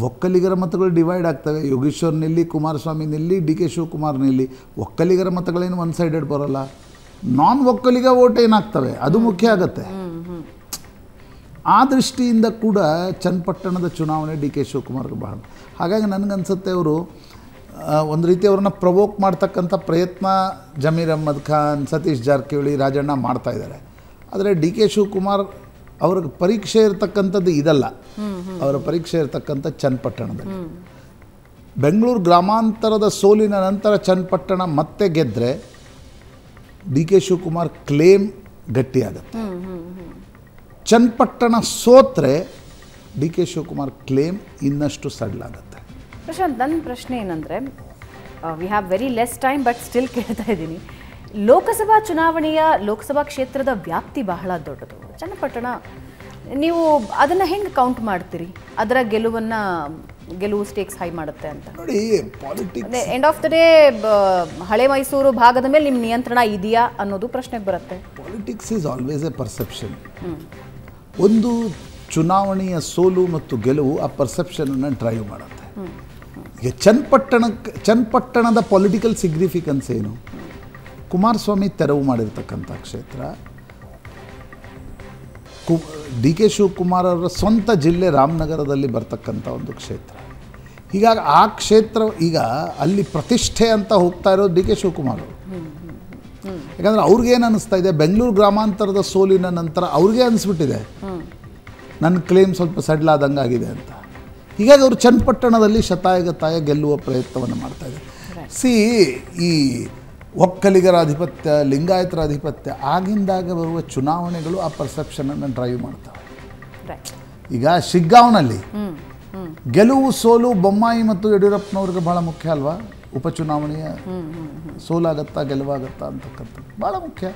ಒಕ್ಕಲಿಗರ ಮತಗಳು ಡಿವೈಡ್ ಆಗ್ತವೆ ಯೋಗೇಶ್ವರ್ನಲ್ಲಿ ಕುಮಾರಸ್ವಾಮಿ ನಿಲ್ಲಿ ಡಿ ಕೆ ಶಿವಕುಮಾರ್ನಲ್ಲಿ ಒಕ್ಕಲಿಗರ ಮತಗಳೇನು ಒನ್ ಸೈಡೆಡ್ ಬರೋಲ್ಲ ನಾನ್ ಒಕ್ಕಲಿಗ ಓಟ್ ಏನಾಗ್ತವೆ ಅದು ಮುಖ್ಯ ಆಗತ್ತೆ ಆ ದೃಷ್ಟಿಯಿಂದ ಕೂಡ ಚನ್ನಪಟ್ಟಣದ ಚುನಾವಣೆ ಡಿ ಕೆ ಶಿವಕುಮಾರ್ಗೆ ಬಹಳ ಹಾಗಾಗಿ ನನಗನ್ಸುತ್ತೆ ಅವರು ಒಂದು ರೀತಿ ಅವ್ರನ್ನ ಪ್ರವೋಕ್ ಮಾಡ್ತಕ್ಕಂಥ ಪ್ರಯತ್ನ ಜಮೀರ್ ಅಹಮದ್ ಖಾನ್ ಸತೀಶ್ ಜಾರಕಿಹೊಳಿ ರಾಜಣ್ಣ ಮಾಡ್ತಾಯಿದ್ದಾರೆ ಆದರೆ ಡಿ ಕೆ ಶಿವಕುಮಾರ್ ಅವ್ರಿಗೆ ಪರೀಕ್ಷೆ ಇರತಕ್ಕಂಥದ್ದು ಇದಲ್ಲ ಅವರ ಪರೀಕ್ಷೆ ಇರತಕ್ಕಂಥ ಚನ್ನಪಟ್ಟಣದಲ್ಲಿ ಬೆಂಗಳೂರು ಗ್ರಾಮಾಂತರದ ಸೋಲಿನ ನಂತರ ಚನ್ನಪಟ್ಟಣ ಮತ್ತೆ ಗೆದ್ದರೆ ಡಿ ಕೆ ಶಿವಕುಮಾರ್ ಕ್ಲೇಮ್ ಗಟ್ಟಿಯಾಗತ್ತೆ ಚನ್ನಪಟ್ಟಣ ಸೋತ್ರೆ ಡಿ ಕೆ ಶಿವಕುಮಾರ್ ಕ್ಲೇಮ್ ಇನ್ನಷ್ಟು ಸಡ್ಲಾಗತ್ತೆ ಪ್ರಶಾಂತ್ ನನ್ನ ಪ್ರಶ್ನೆ ಏನಂದರೆ we have very less time but still ಕೇಳ್ತಾ ಇದ್ದೀನಿ ಲೋಕಸಭಾ ಚುನಾವಣೆಯ ಲೋಕಸಭಾ ಕ್ಷೇತ್ರದ ವ್ಯಾಪ್ತಿ ಬಹಳ ದೊಡ್ಡದು ಚನ್ನಪಟ್ಟಣ ನೀವು ಅದನ್ನು ಹೆಂಗೆ ಕೌಂಟ್ ಮಾಡ್ತೀರಿ ಅದರ ಗೆಲುವನ್ನು ಗೆಲುವು ಸ್ಟೇಕ್ಸ್ ಹೈ ಮಾಡುತ್ತೆ ಅಂತ ನೋಡಿ ಎಂಡ್ ಆಫ್ ದ ಡೇ ಹಳೆ ಮೈಸೂರು ಭಾಗದ ಮೇಲೆ ನಿಮ್ಮ ನಿಯಂತ್ರಣ ಇದೆಯಾ ಅನ್ನೋದು ಪ್ರಶ್ನೆಗೆ ಬರುತ್ತೆ politics is always a perception ಒಂದು ಚುನಾವಣೆಯ ಸೋಲು ಮತ್ತು ಗೆಲುವು ಆ ಪರ್ಸೆಪ್ಷನನ್ನು ಡ್ರೈವ್ ಮಾಡುತ್ತೆ ಈಗ ಚನ್ನಪಟ್ಟಣಕ್ಕೆ ಚನ್ನಪಟ್ಟಣದ ಪೊಲಿಟಿಕಲ್ ಸಿಗ್ನಿಫಿಕೆನ್ಸ್ ಏನು ಕುಮಾರಸ್ವಾಮಿ ತೆರವು ಮಾಡಿರ್ತಕ್ಕಂಥ ಕ್ಷೇತ್ರ ಕು ಡಿ ಕೆ ಶಿವಕುಮಾರ್ ಅವರ ಸ್ವಂತ ಜಿಲ್ಲೆ ರಾಮನಗರದಲ್ಲಿ ಬರ್ತಕ್ಕಂಥ ಒಂದು ಕ್ಷೇತ್ರ ಹೀಗಾಗಿ ಆ ಕ್ಷೇತ್ರ ಈಗ ಅಲ್ಲಿ ಪ್ರತಿಷ್ಠೆ ಅಂತ ಹೋಗ್ತಾ ಇರೋದು ಡಿ ಕೆ ಶಿವಕುಮಾರ್ ಅವರು ಯಾಕಂದರೆ ಅವ್ರಿಗೇನು ಅನ್ನಿಸ್ತಾ ಇದೆ ಬೆಂಗಳೂರು ಗ್ರಾಮಾಂತರದ ಸೋಲಿನ ನಂತರ ಅವ್ರಿಗೆ ಅನಿಸ್ಬಿಟ್ಟಿದೆ ನನ್ನ ಕ್ಲೇಮ್ ಸ್ವಲ್ಪ ಸಡ್ಲಾದಂಗೆ ಆಗಿದೆ ಅಂತ ಹೀಗಾಗಿ ಅವರು ಚನ್ನಪಟ್ಟಣದಲ್ಲಿ ಶತಾಯಗತಾಯ ಗೆಲ್ಲುವ ಪ್ರಯತ್ನವನ್ನು ಇದ್ದಾರೆ ಸಿ ಈ ಒಕ್ಕಲಿಗರ ಆಧಿಪತ್ಯ ಲಿಂಗಾಯತರ ಆಧಿಪತ್ಯ ಆಗಿಂದಾಗ ಬರುವ ಚುನಾವಣೆಗಳು ಆ ಪರ್ಸೆಪ್ಷನನ್ನು ಡ್ರೈವ್ ಮಾಡ್ತವೆ ಈಗ ಶಿಗ್ಗಾವ್ನಲ್ಲಿ ಗೆಲುವು ಸೋಲು ಬೊಮ್ಮಾಯಿ ಮತ್ತು ಯಡಿಯೂರಪ್ಪನವ್ರಿಗೆ ಬಹಳ ಮುಖ್ಯ ಅಲ್ವಾ ಉಪಚುನಾವಣೆಯ ಸೋಲಾಗತ್ತಾ ಗೆಲುವಾಗತ್ತಾ ಅಂತಕ್ಕಂಥದ್ದು ಭಾಳ ಮುಖ್ಯ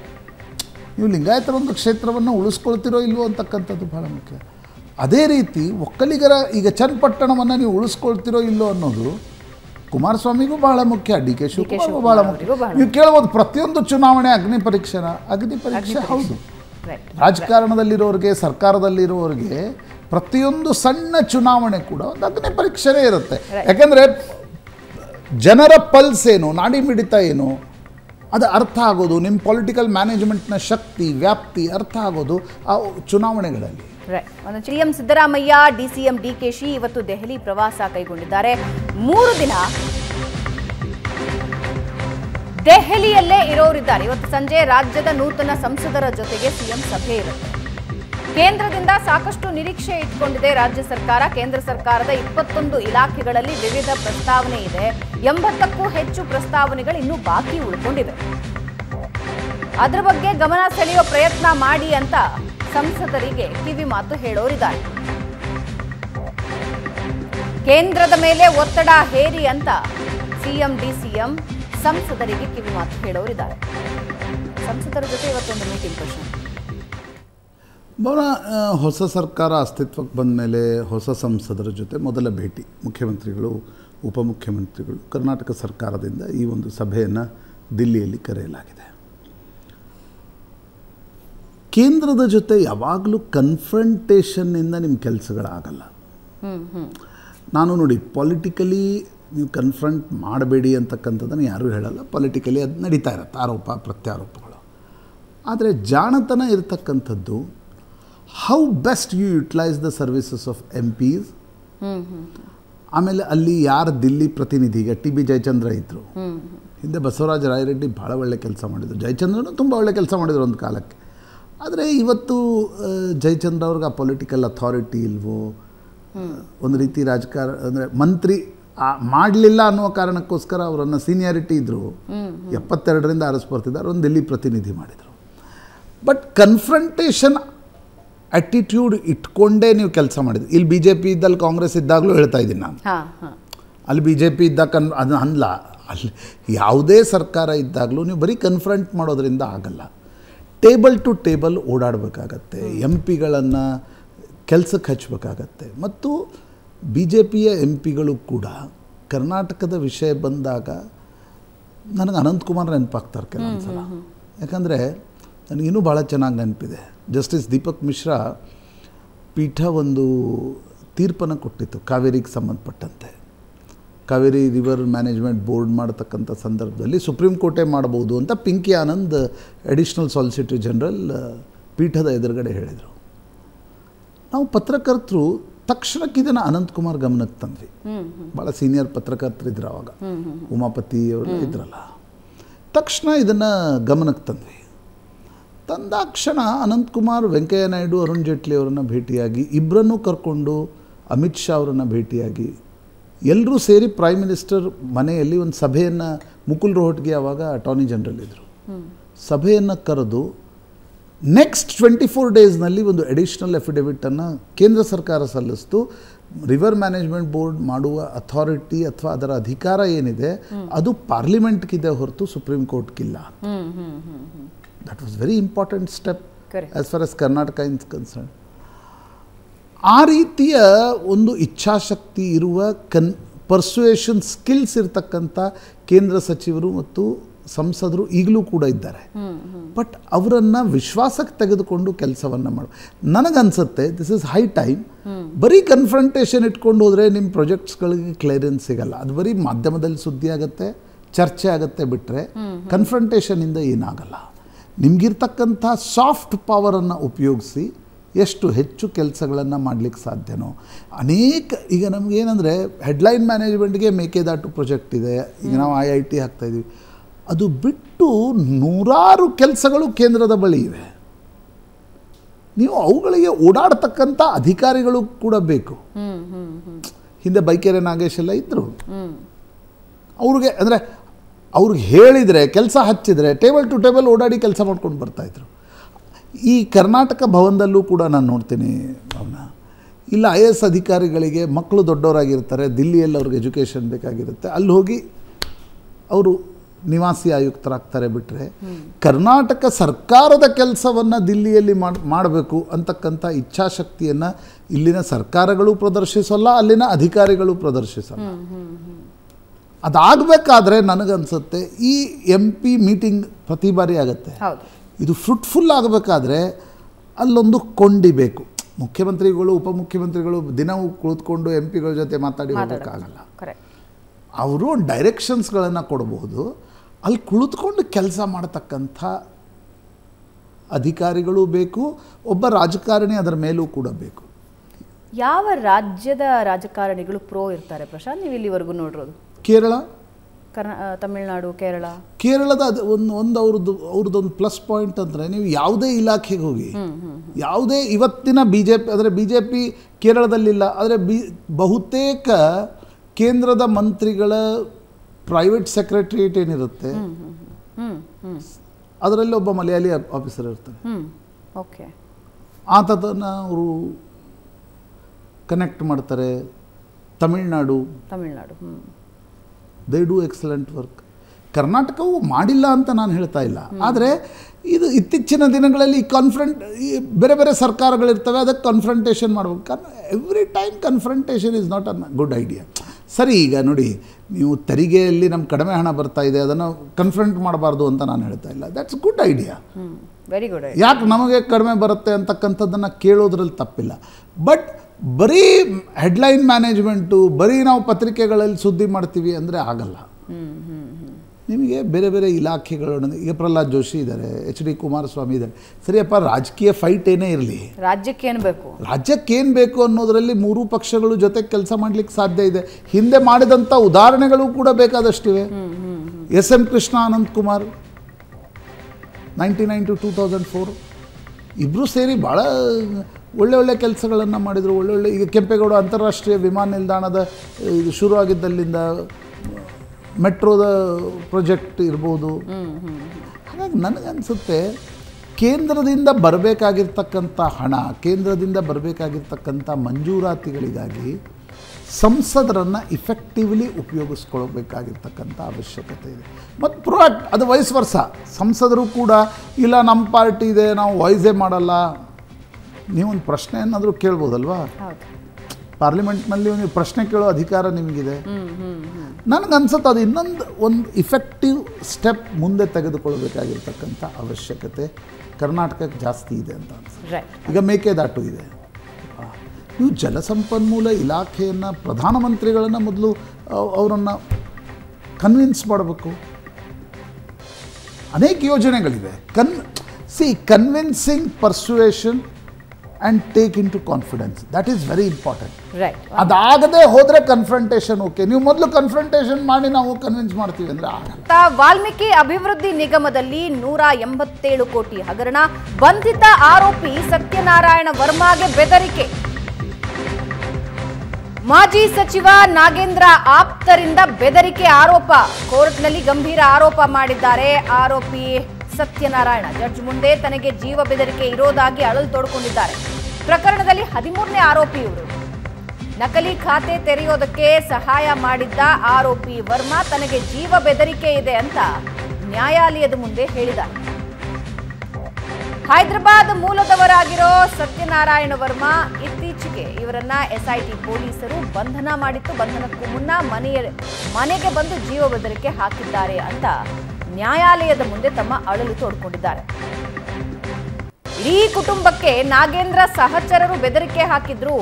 ನೀವು ಲಿಂಗಾಯತರ ಒಂದು ಕ್ಷೇತ್ರವನ್ನು ಉಳಿಸ್ಕೊಳ್ತಿರೋ ಇಲ್ವೋ ಅಂತಕ್ಕಂಥದ್ದು ಭಾಳ ಮುಖ್ಯ ಅದೇ ರೀತಿ ಒಕ್ಕಲಿಗರ ಈಗ ಚನ್ನಪಟ್ಟಣವನ್ನು ನೀವು ಉಳಿಸ್ಕೊಳ್ತಿರೋ ಇಲ್ಲೋ ಅನ್ನೋದು ಕುಮಾರಸ್ವಾಮಿಗೂ ಬಹಳ ಮುಖ್ಯ ಡಿ ಕೆ ಶಿವಕುಮಾರ್ಗೂ ಬಹಳ ಮುಖ್ಯ ನೀವು ಕೇಳ್ಬೋದು ಪ್ರತಿಯೊಂದು ಚುನಾವಣೆ ಅಗ್ನಿ ಪರೀಕ್ಷೆನ ಅಗ್ನಿ ಪರೀಕ್ಷೆ ಹೌದು ರಾಜಕಾರಣದಲ್ಲಿರೋರಿಗೆ ಸರ್ಕಾರದಲ್ಲಿರೋರಿಗೆ ಪ್ರತಿಯೊಂದು ಸಣ್ಣ ಚುನಾವಣೆ ಕೂಡ ಒಂದು ಅಗ್ನಿ ಪರೀಕ್ಷೆನೇ ಇರುತ್ತೆ ಯಾಕಂದರೆ ಜನರ ಪಲ್ಸ್ ಏನು ನಾಡಿ ಮಿಡಿತ ಏನು ಅದು ಅರ್ಥ ಆಗೋದು ನಿಮ್ಮ ಪೊಲಿಟಿಕಲ್ ಮ್ಯಾನೇಜ್ಮೆಂಟ್ನ ಶಕ್ತಿ ವ್ಯಾಪ್ತಿ ಅರ್ಥ ಆಗೋದು ಆ ಚುನಾವಣೆಗಳಲ್ಲಿ ಒಂದು ಸಿಎಂ ಸಿದ್ದರಾಮಯ್ಯ ಡಿಸಿಎಂ ಡಿಕೆಶಿ ಇವತ್ತು ದೆಹಲಿ ಪ್ರವಾಸ ಕೈಗೊಂಡಿದ್ದಾರೆ ಮೂರು ದಿನ ದೆಹಲಿಯಲ್ಲೇ ಇರೋರಿದ್ದಾರೆ ಇವತ್ತು ಸಂಜೆ ರಾಜ್ಯದ ನೂತನ ಸಂಸದರ ಜೊತೆಗೆ ಸಿಎಂ ಸಭೆ ಇರುತ್ತೆ ಕೇಂದ್ರದಿಂದ ಸಾಕಷ್ಟು ನಿರೀಕ್ಷೆ ಇಟ್ಕೊಂಡಿದೆ ರಾಜ್ಯ ಸರ್ಕಾರ ಕೇಂದ್ರ ಸರ್ಕಾರದ ಇಪ್ಪತ್ತೊಂದು ಇಲಾಖೆಗಳಲ್ಲಿ ವಿವಿಧ ಪ್ರಸ್ತಾವನೆ ಇದೆ ಎಂಬತ್ತಕ್ಕೂ ಹೆಚ್ಚು ಪ್ರಸ್ತಾವನೆಗಳು ಇನ್ನೂ ಬಾಕಿ ಉಳ್ಕೊಂಡಿವೆ ಅದರ ಬಗ್ಗೆ ಗಮನ ಸೆಳೆಯುವ ಪ್ರಯತ್ನ ಮಾಡಿ ಅಂತ ಸಂಸದರಿಗೆ ಕಿವಿ ಮಾತು ಹೇಳೋರಿದ್ದಾರೆ ಕೇಂದ್ರದ ಮೇಲೆ ಒತ್ತಡ ಹೇರಿ ಅಂತ ಸಿಎಂ ಡಿಸಿಎಂ ಸಂಸದರಿಗೆ ಕಿವಿ ಕಿವಿಮಾತು ಹೇಳೋರಿದ್ದಾರೆ ಸಂಸದರ ಜೊತೆ ಇವತ್ತೊಂದು ಮೀಟಿಂಗ್ ಕ್ವಶನ್ ಬಹಳ ಹೊಸ ಸರ್ಕಾರ ಅಸ್ತಿತ್ವಕ್ಕೆ ಬಂದ ಮೇಲೆ ಹೊಸ ಸಂಸದರ ಜೊತೆ ಮೊದಲ ಭೇಟಿ ಮುಖ್ಯಮಂತ್ರಿಗಳು ಉಪಮುಖ್ಯಮಂತ್ರಿಗಳು ಕರ್ನಾಟಕ ಸರ್ಕಾರದಿಂದ ಈ ಒಂದು ಸಭೆಯನ್ನು ದಿಲ್ಲಿಯಲ್ಲಿ ಕರೆಯಲಾಗಿದೆ ಕೇಂದ್ರದ ಜೊತೆ ಯಾವಾಗಲೂ ಕನ್ಫ್ರಂಟೇಷನ್ನಿಂದ ನಿಮ್ಮ ಕೆಲಸಗಳಾಗಲ್ಲ ನಾನು ನೋಡಿ ಪೊಲಿಟಿಕಲಿ ನೀವು ಕನ್ಫ್ರಂಟ್ ಮಾಡಬೇಡಿ ಅಂತಕ್ಕಂಥದ್ದನ್ನು ಯಾರೂ ಹೇಳಲ್ಲ ಪೊಲಿಟಿಕಲಿ ಅದು ನಡೀತಾ ಇರತ್ತೆ ಆರೋಪ ಪ್ರತ್ಯಾರೋಪಗಳು ಆದರೆ ಜಾಣತನ ಇರತಕ್ಕಂಥದ್ದು how best you utilise the services of M Ps ಆಮೇಲೆ ಅಲ್ಲಿ ಯಾರು ದಿಲ್ಲಿ ಪ್ರತಿನಿಧಿ ಈಗ ಟಿ ಬಿ ಜಯಚಂದ್ರ ಇದ್ದರು ಹಿಂದೆ ಬಸವರಾಜ ರಾಯರೆಡ್ಡಿ ಭಾಳ ಒಳ್ಳೆ ಕೆಲಸ ಮಾಡಿದರು ಜಯಚಂದ್ರನು ತುಂಬ ಒಳ್ಳೆ ಕೆಲಸ ಮಾಡಿದರು ಒಂದು ಕಾಲಕ್ಕೆ ಆದರೆ ಇವತ್ತು ಜಯಚಂದ್ರ ಅವ್ರಿಗೆ ಆ ಪೊಲಿಟಿಕಲ್ ಅಥಾರಿಟಿ ಇಲ್ವೋ ಒಂದು ರೀತಿ ರಾಜಕಾರ ಅಂದರೆ ಮಂತ್ರಿ ಮಾಡಲಿಲ್ಲ ಅನ್ನೋ ಕಾರಣಕ್ಕೋಸ್ಕರ ಅವರನ್ನು ಸೀನಿಯಾರಿಟಿ ಇದ್ದರು ಎಪ್ಪತ್ತೆರಡರಿಂದ ಆರಿಸ್ಬರ್ತಿದ್ದಾರೆ ಒಂದು ದಿಲ್ಲಿ ಪ್ರತಿನಿಧಿ ಮಾಡಿದರು ಬಟ್ ಕನ್ಫ್ರಂಟೇಷನ್ ಆ್ಯಟಿಟ್ಯೂಡ್ ಇಟ್ಕೊಂಡೇ ನೀವು ಕೆಲಸ ಮಾಡಿದ್ರು ಇಲ್ಲಿ ಬಿ ಜೆ ಪಿ ಇದ್ದಲ್ಲಿ ಕಾಂಗ್ರೆಸ್ ಇದ್ದಾಗಲೂ ಹೇಳ್ತಾ ಇದ್ದೀನಿ ನಾನು ಅಲ್ಲಿ ಬಿ ಜೆ ಪಿ ಇದ್ದಾಗ ಕನ್ ಅದು ಅನ್ಲ ಅಲ್ಲಿ ಯಾವುದೇ ಸರ್ಕಾರ ಇದ್ದಾಗಲೂ ನೀವು ಬರೀ ಕನ್ಫ್ರಂಟ್ ಮಾಡೋದ್ರಿಂದ ಆಗಲ್ಲ ಟೇಬಲ್ ಟು ಟೇಬಲ್ ಓಡಾಡಬೇಕಾಗತ್ತೆ ಎಂ ಪಿಗಳನ್ನು ಕೆಲಸಕ್ಕೆ ಹಚ್ಚಬೇಕಾಗತ್ತೆ ಮತ್ತು ಬಿ ಜೆ ಪಿಯ ಎಂ ಪಿಗಳು ಕೂಡ ಕರ್ನಾಟಕದ ವಿಷಯ ಬಂದಾಗ ನನಗೆ ಅನಂತಕುಮಾರ್ ನೆನಪಾಗ್ತಾರೆ ಕೆಲವೊಂದು ಸಲ ಯಾಕಂದರೆ ನನಗಿನ್ನೂ ಭಾಳ ಚೆನ್ನಾಗಿ ನೆನಪಿದೆ ಜಸ್ಟಿಸ್ ದೀಪಕ್ ಮಿಶ್ರಾ ಪೀಠ ಒಂದು ತೀರ್ಪನ್ನು ಕೊಟ್ಟಿತ್ತು ಕಾವೇರಿಗೆ ಸಂಬಂಧಪಟ್ಟಂತೆ ಕಾವೇರಿ ರಿವರ್ ಮ್ಯಾನೇಜ್ಮೆಂಟ್ ಬೋರ್ಡ್ ಮಾಡತಕ್ಕಂಥ ಸಂದರ್ಭದಲ್ಲಿ ಸುಪ್ರೀಂ ಕೋರ್ಟೇ ಮಾಡಬಹುದು ಅಂತ Pinky Anand additional solicitor general ಪೀಠದ ಎದುರುಗಡೆ ಹೇಳಿದರು ನಾವು ಪತ್ರಕರ್ತರು ತಕ್ಷಣಕ್ಕೆ ಇದನ್ನು ಅನಂತಕುಮಾರ್ ಗಮನಕ್ಕೆ ತಂದ್ವಿ ಭಾಳ ಸೀನಿಯರ್ ಇದ್ರು ಅವಾಗ ಉಮಾಪತಿ ಅವರು ಇದ್ರಲ್ಲ ತಕ್ಷಣ ಇದನ್ನು ಗಮನಕ್ಕೆ ತಂದ್ವಿ ತಂದಾಕ್ಷಣ ಅನಂತಕುಮಾರ್ ವೆಂಕಯ್ಯ ನಾಯ್ಡು ಅರುಣ್ ಜೇಟ್ಲಿ ಅವರನ್ನು ಭೇಟಿಯಾಗಿ ಇಬ್ಬರನ್ನೂ ಕರ್ಕೊಂಡು ಅಮಿತ್ ಶಾ ಅವರನ್ನು ಭೇಟಿಯಾಗಿ ಎಲ್ಲರೂ ಸೇರಿ ಪ್ರೈಮ್ ಮಿನಿಸ್ಟರ್ ಮನೆಯಲ್ಲಿ ಒಂದು ಸಭೆಯನ್ನು ಮುಕುಲ್ ರೋಹಟ್ಗೆ ಆವಾಗ ಅಟಾರ್ನಿ ಜನರಲ್ ಇದ್ದರು ಸಭೆಯನ್ನು ಕರೆದು ನೆಕ್ಸ್ಟ್ ಟ್ವೆಂಟಿ ಫೋರ್ ಡೇಸ್ನಲ್ಲಿ ಒಂದು ಎಡಿಷನಲ್ ಎಫಿಡೆವಿಟನ್ನು ಕೇಂದ್ರ ಸರ್ಕಾರ ಸಲ್ಲಿಸ್ತು ರಿವರ್ ಮ್ಯಾನೇಜ್ಮೆಂಟ್ ಬೋರ್ಡ್ ಮಾಡುವ ಅಥಾರಿಟಿ ಅಥವಾ ಅದರ ಅಧಿಕಾರ ಏನಿದೆ ಅದು ಪಾರ್ಲಿಮೆಂಟ್ಗಿದೆ ಹೊರತು ಸುಪ್ರೀಂ ಕೋರ್ಟ್ಗಿಲ್ಲ that was very important step as far as Karnataka is concern ಆ ರೀತಿಯ ಒಂದು ಇಚ್ಛಾಶಕ್ತಿ ಇರುವ ಕನ್ ಪರ್ಸುವೇಷನ್ ಸ್ಕಿಲ್ಸ್ ಇರತಕ್ಕಂಥ ಕೇಂದ್ರ ಸಚಿವರು ಮತ್ತು ಸಂಸದರು ಈಗಲೂ ಕೂಡ ಇದ್ದಾರೆ ಬಟ್ ಅವರನ್ನು ವಿಶ್ವಾಸಕ್ಕೆ ತೆಗೆದುಕೊಂಡು ಕೆಲಸವನ್ನು ಮಾಡು ನನಗನ್ಸುತ್ತೆ ದಿಸ್ ಇಸ್ ಹೈ ಟೈಮ್ ಬರೀ ಕನ್ಫ್ರಂಟೇಷನ್ ಇಟ್ಕೊಂಡು ಹೋದರೆ ನಿಮ್ಮ ಪ್ರೊಜೆಕ್ಟ್ಸ್ಗಳಿಗೆ ಕ್ಲಿಯರೆನ್ಸ್ ಸಿಗಲ್ಲ ಅದು ಬರೀ ಮಾಧ್ಯಮದಲ್ಲಿ ಸುದ್ದಿ ಆಗುತ್ತೆ ಚರ್ಚೆ ಆಗುತ್ತೆ ಬಿಟ್ಟರೆ ಕನ್ಫ್ರಂಟೇಷನಿಂದ ಏನಾಗಲ್ಲ ನಿಮಗಿರ್ತಕ್ಕಂಥ ಸಾಫ್ಟ್ ಪವರನ್ನು ಉಪಯೋಗಿಸಿ ಎಷ್ಟು ಹೆಚ್ಚು ಕೆಲಸಗಳನ್ನು ಮಾಡಲಿಕ್ಕೆ ಸಾಧ್ಯನೋ ಅನೇಕ ಈಗ ನಮಗೇನೆಂದರೆ ಹೆಡ್ಲೈನ್ ಮ್ಯಾನೇಜ್ಮೆಂಟ್ಗೆ ಮೇಕೆದಾಟು ಪ್ರಾಜೆಕ್ಟ್ ಇದೆ ಈಗ ನಾವು ಐ ಐ ಟಿ ಹಾಕ್ತಾಯಿದ್ದೀವಿ ಅದು ಬಿಟ್ಟು ನೂರಾರು ಕೆಲಸಗಳು ಕೇಂದ್ರದ ಬಳಿ ಇವೆ ನೀವು ಅವುಗಳಿಗೆ ಓಡಾಡ್ತಕ್ಕಂಥ ಅಧಿಕಾರಿಗಳು ಕೂಡ ಬೇಕು ಹಿಂದೆ ಬೈಕೇರೆ ನಾಗೇಶ್ ಎಲ್ಲ ಇದ್ದರು ಅವ್ರಿಗೆ ಅಂದರೆ ಅವ್ರಿಗೆ ಹೇಳಿದರೆ ಕೆಲಸ ಹಚ್ಚಿದರೆ ಟೇಬಲ್ ಟು ಟೇಬಲ್ ಓಡಾಡಿ ಕೆಲಸ ಮಾಡ್ಕೊಂಡು ಬರ್ತಾಯಿದ್ರು ಈ ಕರ್ನಾಟಕ ಭವನದಲ್ಲೂ ಕೂಡ ನಾನು ನೋಡ್ತೀನಿ ಅವನ ಇಲ್ಲ ಐ ಎಸ್ ಅಧಿಕಾರಿಗಳಿಗೆ ಮಕ್ಕಳು ದೊಡ್ಡವರಾಗಿರ್ತಾರೆ ದಿಲ್ಲಿಯಲ್ಲಿ ಅವ್ರಿಗೆ ಎಜುಕೇಷನ್ ಬೇಕಾಗಿರುತ್ತೆ ಅಲ್ಲಿ ಹೋಗಿ ಅವರು ನಿವಾಸಿ ಆಯುಕ್ತರಾಗ್ತಾರೆ ಬಿಟ್ಟರೆ ಕರ್ನಾಟಕ ಸರ್ಕಾರದ ಕೆಲಸವನ್ನು ದಿಲ್ಲಿಯಲ್ಲಿ ಮಾಡಿ ಮಾಡಬೇಕು ಅಂತಕ್ಕಂಥ ಇಚ್ಛಾಶಕ್ತಿಯನ್ನು ಇಲ್ಲಿನ ಸರ್ಕಾರಗಳು ಪ್ರದರ್ಶಿಸಲ್ಲ ಅಲ್ಲಿನ ಅಧಿಕಾರಿಗಳು ಪ್ರದರ್ಶಿಸಲ್ಲ ಅದಾಗಬೇಕಾದ್ರೆ ನನಗನ್ಸುತ್ತೆ ಈ ಎಂ ಪಿ ಮೀಟಿಂಗ್ ಪ್ರತಿ ಬಾರಿ ಆಗುತ್ತೆ ಇದು ಫ್ರೂಟ್ಫುಲ್ ಆಗಬೇಕಾದ್ರೆ ಅಲ್ಲೊಂದು ಕೊಂಡಿ ಬೇಕು ಮುಖ್ಯಮಂತ್ರಿಗಳು ಉಪಮುಖ್ಯಮಂತ್ರಿಗಳು ದಿನವೂ ಕುಳಿತುಕೊಂಡು ಎಂ ಪಿಗಳ ಜೊತೆ ಮಾತಾಡಿ ಹೋಗೋಕ್ಕಾಗಲ್ಲ ಅವರು ಡೈರೆಕ್ಷನ್ಸ್ಗಳನ್ನು ಕೊಡಬಹುದು ಅಲ್ಲಿ ಕುಳಿತುಕೊಂಡು ಕೆಲಸ ಮಾಡತಕ್ಕಂಥ ಅಧಿಕಾರಿಗಳು ಬೇಕು ಒಬ್ಬ ರಾಜಕಾರಣಿ ಅದರ ಮೇಲೂ ಕೂಡ ಬೇಕು ಯಾವ ರಾಜ್ಯದ ರಾಜಕಾರಣಿಗಳು ಪ್ರೋ ಇರ್ತಾರೆ ಪ್ರಶಾಂತ್ ನೀವು ಇಲ್ಲಿವರೆಗೂ ನೋಡಿರೋದು ಕೇರಳ ತಮಿಳುನಾಡು ಕೇರಳ ಕೇರಳದ ಅದು ಒಂದು ಒಂದು ಅವ್ರದ್ದು ಒಂದು ಪ್ಲಸ್ ಪಾಯಿಂಟ್ ಅಂದರೆ ನೀವು ಯಾವುದೇ ಇಲಾಖೆಗೆ ಹೋಗಿ ಯಾವುದೇ ಇವತ್ತಿನ ಬಿ ಜೆ ಪಿ ಅಂದರೆ ಬಿ ಜೆ ಪಿ ಕೇರಳದಲ್ಲಿಲ್ಲ ಆದರೆ ಬಿ ಬಹುತೇಕ ಕೇಂದ್ರದ ಮಂತ್ರಿಗಳ ಪ್ರೈವೇಟ್ ಸೆಕ್ರೆಟರಿಯೇಟ್ ಏನಿರುತ್ತೆ ಅದರಲ್ಲಿ ಒಬ್ಬ ಮಲಯಾಳಿ ಆಫೀಸರ್ ಇರ್ತಾರೆ ಓಕೆ ಆತದನ್ನು ಅವರು ಕನೆಕ್ಟ್ ಮಾಡ್ತಾರೆ Tamil Nadu Tamil Nadu they do excellent work ಕರ್ನಾಟಕವು ಮಾಡಿಲ್ಲ ಅಂತ ನಾನು ಹೇಳ್ತಾ ಇಲ್ಲ ಆದರೆ ಇದು ಇತ್ತೀಚಿನ ದಿನಗಳಲ್ಲಿ ಕಾನ್ಫ್ರಂಟ್ ಬೇರೆ ಬೇರೆ ಸರ್ಕಾರಗಳಿರ್ತವೆ ಅದಕ್ಕೆ ಕಾನ್ಫ್ರಂಟೇಷನ್ ಮಾಡ್ಬೇಕು ಕಾರಣ every time confrontation is not a good idea ಸರಿ ಈಗ ನೋಡಿ ನೀವು ತೆರಿಗೆಯಲ್ಲಿ ನಮ್ಮ ಕಡಿಮೆ ಹಣ ಬರ್ತಾ ಇದೆ ಅದನ್ನು ಕನ್ಫ್ರಂಟ್ ಮಾಡಬಾರ್ದು ಅಂತ ನಾನು ಹೇಳ್ತಾ ಇಲ್ಲ that's good idea very good ಯಾಕೆ ನಮಗೆ ಕಡಿಮೆ ಬರುತ್ತೆ ಅಂತಕ್ಕಂಥದ್ದನ್ನು ಕೇಳೋದ್ರಲ್ಲಿ ತಪ್ಪಿಲ್ಲ ಬಟ್ ಬರೀ ಹೆಡ್ಲೈನ್ ಮ್ಯಾನೇಜ್ಮೆಂಟು ಬರೀ ನಾವು ಪತ್ರಿಕೆಗಳಲ್ಲಿ ಸುದ್ದಿ ಮಾಡ್ತೀವಿ ಅಂದರೆ ಆಗಲ್ಲ ನಿಮಗೆ ಬೇರೆ ಬೇರೆ ಇಲಾಖೆಗಳೊಡನೆ ಈಗ ಪ್ರಹ್ಲಾದ್ ಜೋಶಿ ಇದ್ದಾರೆ ಎಚ್ ಡಿ ಕುಮಾರಸ್ವಾಮಿ ಇದ್ದಾರೆ ಸರಿಯಪ್ಪ ರಾಜಕೀಯ ಫೈಟ್ ಏನೇ ಇರಲಿ ರಾಜ್ಯಕ್ಕೆ ಏನು ಬೇಕು ರಾಜ್ಯಕ್ಕೆ ಏನು ಬೇಕು ಅನ್ನೋದರಲ್ಲಿ ಮೂರೂ ಪಕ್ಷಗಳು ಜೊತೆ ಕೆಲಸ ಮಾಡಲಿಕ್ಕೆ ಸಾಧ್ಯ ಇದೆ ಹಿಂದೆ ಮಾಡಿದಂಥ ಉದಾಹರಣೆಗಳು ಕೂಡ ಬೇಕಾದಷ್ಟಿವೆ S M Krishna Ananth Kumar ninety nine to two thousand four ಇಬ್ಬರು ಸೇರಿ ಭಾಳ ಒಳ್ಳೆ ಒಳ್ಳೆ ಕೆಲಸಗಳನ್ನು ಮಾಡಿದರು ಒಳ್ಳೊಳ್ಳೆ ಈಗ ಕೆಂಪೇಗೌಡ ಅಂತಾರಾಷ್ಟ್ರೀಯ ವಿಮಾನ ನಿಲ್ದಾಣದ ಇದು ಶುರು ಆಗಿದ್ದಲ್ಲಿಂದ ಮೆಟ್ರೋದ ಪ್ರಾಜೆಕ್ಟ್ ಇರ್ಬೋದು ಹಾಗಾಗಿ ನನಗನ್ಸುತ್ತೆ ಕೇಂದ್ರದಿಂದ ಬರಬೇಕಾಗಿರ್ತಕ್ಕಂಥ ಹಣ ಕೇಂದ್ರದಿಂದ ಬರಬೇಕಾಗಿರ್ತಕ್ಕಂಥ ಮಂಜೂರಾತಿಗಳಿಗಾಗಿ ಸಂಸದರನ್ನು ಇಫೆಕ್ಟಿವ್ಲಿ ಉಪಯೋಗಿಸ್ಕೊಳ್ಬೇಕಾಗಿರ್ತಕ್ಕಂಥ ಅವಶ್ಯಕತೆ ಇದೆ ಮತ್ತು ಪ್ರೊಯಾಕ್ಟ್ ಅದು ವಯಸ್ ವರ್ಷ ಸಂಸದರು ಕೂಡ ಇಲ್ಲ ನಮ್ಮ ಪಾರ್ಟಿ ಇದೆ ನಾವು ವಾಯ್ಸೇ ಮಾಡಲ್ಲ ನೀವೊಂದು ಪ್ರಶ್ನೆ ಏನಾದರೂ ಕೇಳ್ಬೋದಲ್ವಾ ಪಾರ್ಲಿಮೆಂಟ್ನಲ್ಲಿ ನೀವು ಪ್ರಶ್ನೆ ಕೇಳೋ ಅಧಿಕಾರ ನಿಮಗಿದೆ ಅನ್ಸುತ್ತೆ ಅದು ಇನ್ನೊಂದು ಒಂದು ಇಫೆಕ್ಟಿವ್ ಸ್ಟೆಪ್ ಮುಂದೆ ತೆಗೆದುಕೊಳ್ಬೇಕಾಗಿರ್ತಕ್ಕಂಥ ಅವಶ್ಯಕತೆ ಕರ್ನಾಟಕಕ್ಕೆ ಜಾಸ್ತಿ ಇದೆ ಅಂತ ಅನ್ಸುತ್ತೆ ಈಗ ಮೇಕೆದಾಟು ಇದೆ ಈ ಜಲಸಂಪನ್ಮೂಲ ಇಲಾಖೆಯನ್ನು ಪ್ರಧಾನಮಂತ್ರಿಗಳನ್ನು ಮೊದಲು ಅವರನ್ನು ಕನ್ವಿನ್ಸ್ ಮಾಡಬೇಕು ಅನೇಕ ಯೋಜನೆಗಳಿವೆ ಕನ್ ಸಿ convincing persuasion and take into confidence that is very important right ಅದಾಗದೆ ಹೋದರೆ ಕನ್ಫ್ರಂಟೇಷನ್ ಓಕೆ ನೀವು ಮೊದಲು ಕನ್ಫ್ರಂಟೇಷನ್ ಮಾಡಿ ನಾವು ಕನ್ವಿನ್ಸ್ ಮಾಡ್ತೀವಿ ಅಂದ್ರೆ ವಾಲ್ಮೀಕಿ ಅಭಿವೃದ್ಧಿ ನಿಗಮದಲ್ಲಿ ನೂರ ಎಂಬತ್ತೇಳು ಕೋಟಿ ಹಗರಣ ಬಂಧಿತ ಆರೋಪಿ ಸತ್ಯನಾರಾಯಣ ವರ್ಮಾಗೆ ಬೆದರಿಕೆ ಮಾಜಿ ಸಚಿವ ನಾಗೇಂದ್ರ ಆಪ್ತರಿಂದ ಬೆದರಿಕೆ ಆರೋಪ ಕೋರ್ಟ್ನಲ್ಲಿ ಗಂಭೀರ ಆರೋಪ ಮಾಡಿದ್ದಾರೆ ಆರೋಪಿ ಸತ್ಯನಾರಾಯಣ ಜಡ್ಜ್ ಮುಂದೆ ತನಗೆ ಜೀವ ಬೆದರಿಕೆ ಇರೋದಾಗಿ ಅಳಲು ತೋಡಿಕೊಂಡಿದ್ದಾರೆ ಪ್ರಕರಣದಲ್ಲಿ ಹದಿಮೂರನೇ ಆರೋಪಿ ಇವರು ನಕಲಿ ಖಾತೆ ತೆರೆಯೋದಕ್ಕೆ ಸಹಾಯ ಮಾಡಿದ್ದ ಆರೋಪಿ ವರ್ಮಾ ತನಗೆ ಜೀವ ಬೆದರಿಕೆ ಇದೆ ಅಂತ ನ್ಯಾಯಾಲಯದ ಮುಂದೆ ಹೇಳಿದ ಹೈದರಾಬಾದ್ ಮೂಲದವರಾಗಿರೋ ಸತ್ಯನಾರಾಯಣ ವರ್ಮಾ ಇತ್ತ ಇತ್ತೀಚೆಗೆ ಇವರನ್ನ ಎಸ್ಐಟಿ ಪೊಲೀಸರು ಬಂಧನ ಮಾಡಿತ್ತು ಬಂಧನಕ್ಕೂ ಮುನ್ನ ಮನೆಯ ಮನೆಗೆ ಬಂದು ಜೀವ ಬೆದರಿಕೆ ಹಾಕಿದ್ದಾರೆ ಅಂತ ನ್ಯಾಯಾಲಯದ ಮುಂದೆ ತಮ್ಮ ಅಳಲು ತೋಡ್ಕೊಂಡಿದ್ದಾರೆ ಇಡೀ ಕುಟುಂಬಕ್ಕೆ ನಾಗೇಂದ್ರ ಸಹಚರರು ಬೆದರಿಕೆ ಹಾಕಿದ್ರು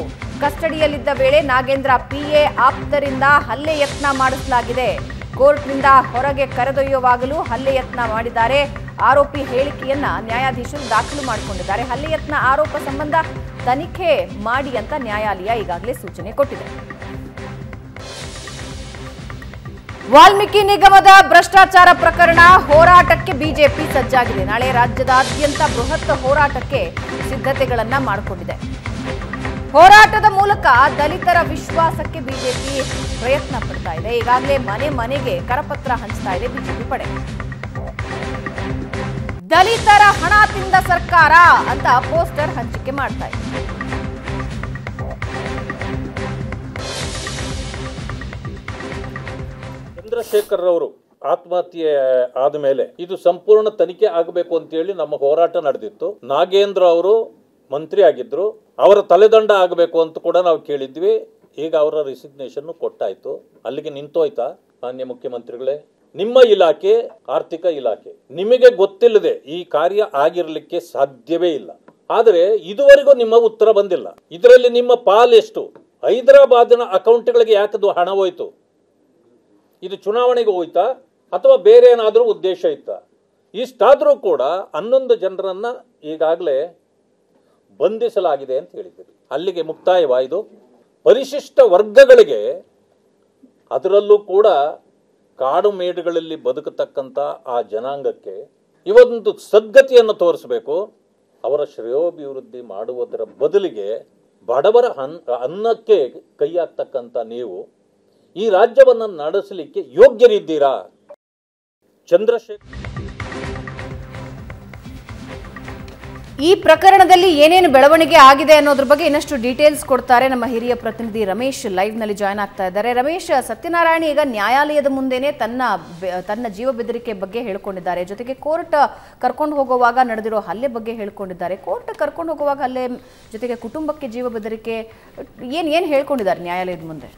ಕಸ್ಟಡಿಯಲ್ಲಿದ್ದ ವೇಳೆ ನಾಗೇಂದ್ರ ಪಿಎ ಆಪ್ತರಿಂದ ಹಲ್ಲೆ ಯತ್ನ ಮಾಡಿಸಲಾಗಿದೆ ಕೋರ್ಟ್ನಿಂದ ಹೊರಗೆ ಕರೆದೊಯ್ಯುವಾಗಲೂ ಹಲ್ಲೆ ಯತ್ನ ಮಾಡಿದ್ದಾರೆ ಆರೋಪಿ ಹೇಳಿಕೆಯನ್ನ ನ್ಯಾಯಾಧೀಶರು ದಾಖಲು ಮಾಡಿಕೊಂಡಿದ್ದಾರೆ ಹಲ್ಲೆ ಯತ್ನ ಆರೋಪ ಸಂಬಂಧ ತನಿಖೆ ಮಾಡಿ ಅಂತ ನ್ಯಾಯಾಲಯ ಈಗಾಗಲೇ ಸೂಚನೆ ಕೊಟ್ಟಿದೆ ವಾಲ್ಮೀಕಿ ನಿಗಮದ ಭ್ರಷ್ಟಾಚಾರ ಪ್ರಕರಣ ಹೋರಾಟಕ್ಕೆ ಬಿಜೆಪಿ ಸಜ್ಜಾಗಿದೆ ನಾಳೆ ರಾಜ್ಯದಾದ್ಯಂತ ಬೃಹತ್ ಹೋರಾಟಕ್ಕೆ ಸಿದ್ಧತೆಗಳನ್ನ ಮಾಡಿಕೊಂಡಿದೆ ಹೋರಾಟದ ಮೂಲಕ ದಲಿತರ ವಿಶ್ವಾಸಕ್ಕೆ ಬಿಜೆಪಿ ಪ್ರಯತ್ನ ಪಡ್ತಾ ಇದೆ ಈಗಾಗಲೇ ಮನೆ ಮನೆಗೆ ಕರಪತ್ರ ಹಂಚ್ತಾ ಇದೆ ಬಿಜೆಪಿ ಪಡೆ ದಲಿತರ ಹಣ ತಿಂದ ಸರ್ಕಾರ ಅಂತ ಪೋಸ್ಟರ್ ಹಂಚಿಕೆ ಮಾಡ್ತಾ ಇದೆ ಚಂದ್ರಶೇಖರ್ ಅವರು ಆತ್ಮಹತ್ಯೆ ಆದ ಮೇಲೆ ಇದು ಸಂಪೂರ್ಣ ತನಿಖೆ ಆಗಬೇಕು ಅಂತೇಳಿ ನಮ್ಮ ಹೋರಾಟ ನಡೆದಿತ್ತು ನಾಗೇಂದ್ರ ಅವರು ಮಂತ್ರಿ ಆಗಿದ್ರು ಅವರ ತಲೆದಂಡ ಆಗಬೇಕು ಅಂತ ಕೂಡ ನಾವು ಕೇಳಿದ್ವಿ ಈಗ ಅವರ ರೆಸಿಗ್ನೇಷನ್ ಕೊಟ್ಟಾಯಿತು ಅಲ್ಲಿಗೆ ನಿಂತೋಯ್ತಾ ಮಾನ್ಯ ಮುಖ್ಯಮಂತ್ರಿಗಳೇ ನಿಮ್ಮ ಇಲಾಖೆ ಆರ್ಥಿಕ ಇಲಾಖೆ ನಿಮಗೆ ಗೊತ್ತಿಲ್ಲದೆ ಈ ಕಾರ್ಯ ಆಗಿರಲಿಕ್ಕೆ ಸಾಧ್ಯವೇ ಇಲ್ಲ ಆದರೆ ಇದುವರೆಗೂ ನಿಮ್ಮ ಉತ್ತರ ಬಂದಿಲ್ಲ ಇದರಲ್ಲಿ ನಿಮ್ಮ ಎಷ್ಟು ಹೈದರಾಬಾದಿನ ಅಕೌಂಟ್ಗಳಿಗೆ ಯಾಕದು ಹಣ ಹೋಯಿತು ಇದು ಚುನಾವಣೆಗೆ ಹೋಯ್ತಾ ಅಥವಾ ಬೇರೆ ಏನಾದರೂ ಉದ್ದೇಶ ಇತ್ತಾ ಇಷ್ಟಾದರೂ ಕೂಡ ಹನ್ನೊಂದು ಜನರನ್ನು ಈಗಾಗಲೇ ಬಂಧಿಸಲಾಗಿದೆ ಅಂತ ಹೇಳಿದ್ದೀರಿ ಅಲ್ಲಿಗೆ ಮುಕ್ತಾಯವಾಯಿತು ಪರಿಶಿಷ್ಟ ವರ್ಗಗಳಿಗೆ ಅದರಲ್ಲೂ ಕೂಡ ಕಾಡು ಮೇಡುಗಳಲ್ಲಿ ಬದುಕತಕ್ಕಂಥ ಆ ಜನಾಂಗಕ್ಕೆ ಇವತ್ತು ಸದ್ಗತಿಯನ್ನು ತೋರಿಸಬೇಕು ಅವರ ಶ್ರೇಯೋಭಿವೃದ್ಧಿ ಮಾಡುವುದರ ಬದಲಿಗೆ ಬಡವರ ಅನ್ ಅನ್ನಕ್ಕೆ ಕೈಯಾಗ್ತಕ್ಕಂಥ ನೀವು ಈ ರಾಜ್ಯವನ್ನು ನಡೆಸಲಿಕ್ಕೆ ಯೋಗ್ಯರಿದ್ದೀರಾ ಚಂದ್ರಶೇಖರ್ ಈ ಪ್ರಕರಣದಲ್ಲಿ ಏನೇನು ಬೆಳವಣಿಗೆ ಆಗಿದೆ ಅನ್ನೋದ್ರ ಬಗ್ಗೆ ಇನ್ನಷ್ಟು ಡೀಟೇಲ್ಸ್ ಕೊಡ್ತಾರೆ ನಮ್ಮ ಹಿರಿಯ ಪ್ರತಿನಿಧಿ ರಮೇಶ್ ಲೈವ್ ನಲ್ಲಿ ಜಾಯ್ನ್ ಆಗ್ತಾ ಇದ್ದಾರೆ ರಮೇಶ್ ಸತ್ಯನಾರಾಯಣ ಈಗ ನ್ಯಾಯಾಲಯದ ಮುಂದೆನೆ ತನ್ನ ತನ್ನ ಜೀವ ಬೆದರಿಕೆ ಬಗ್ಗೆ ಹೇಳ್ಕೊಂಡಿದ್ದಾರೆ ಜೊತೆಗೆ ಕೋರ್ಟ್ ಕರ್ಕೊಂಡು ಹೋಗುವಾಗ ನಡೆದಿರೋ ಹಲ್ಲೆ ಬಗ್ಗೆ ಹೇಳ್ಕೊಂಡಿದ್ದಾರೆ ಕೋರ್ಟ್ ಕರ್ಕೊಂಡು ಹೋಗುವಾಗ ಹಲ್ಲೆ ಜೊತೆಗೆ ಕುಟುಂಬಕ್ಕೆ ಜೀವ ಬೆದರಿಕೆ ಏನು ಏನು ಹೇಳ್ಕೊಂಡಿದ್ದಾರೆ ನ್ಯಾಯಾಲಯದ ಮುಂದೆ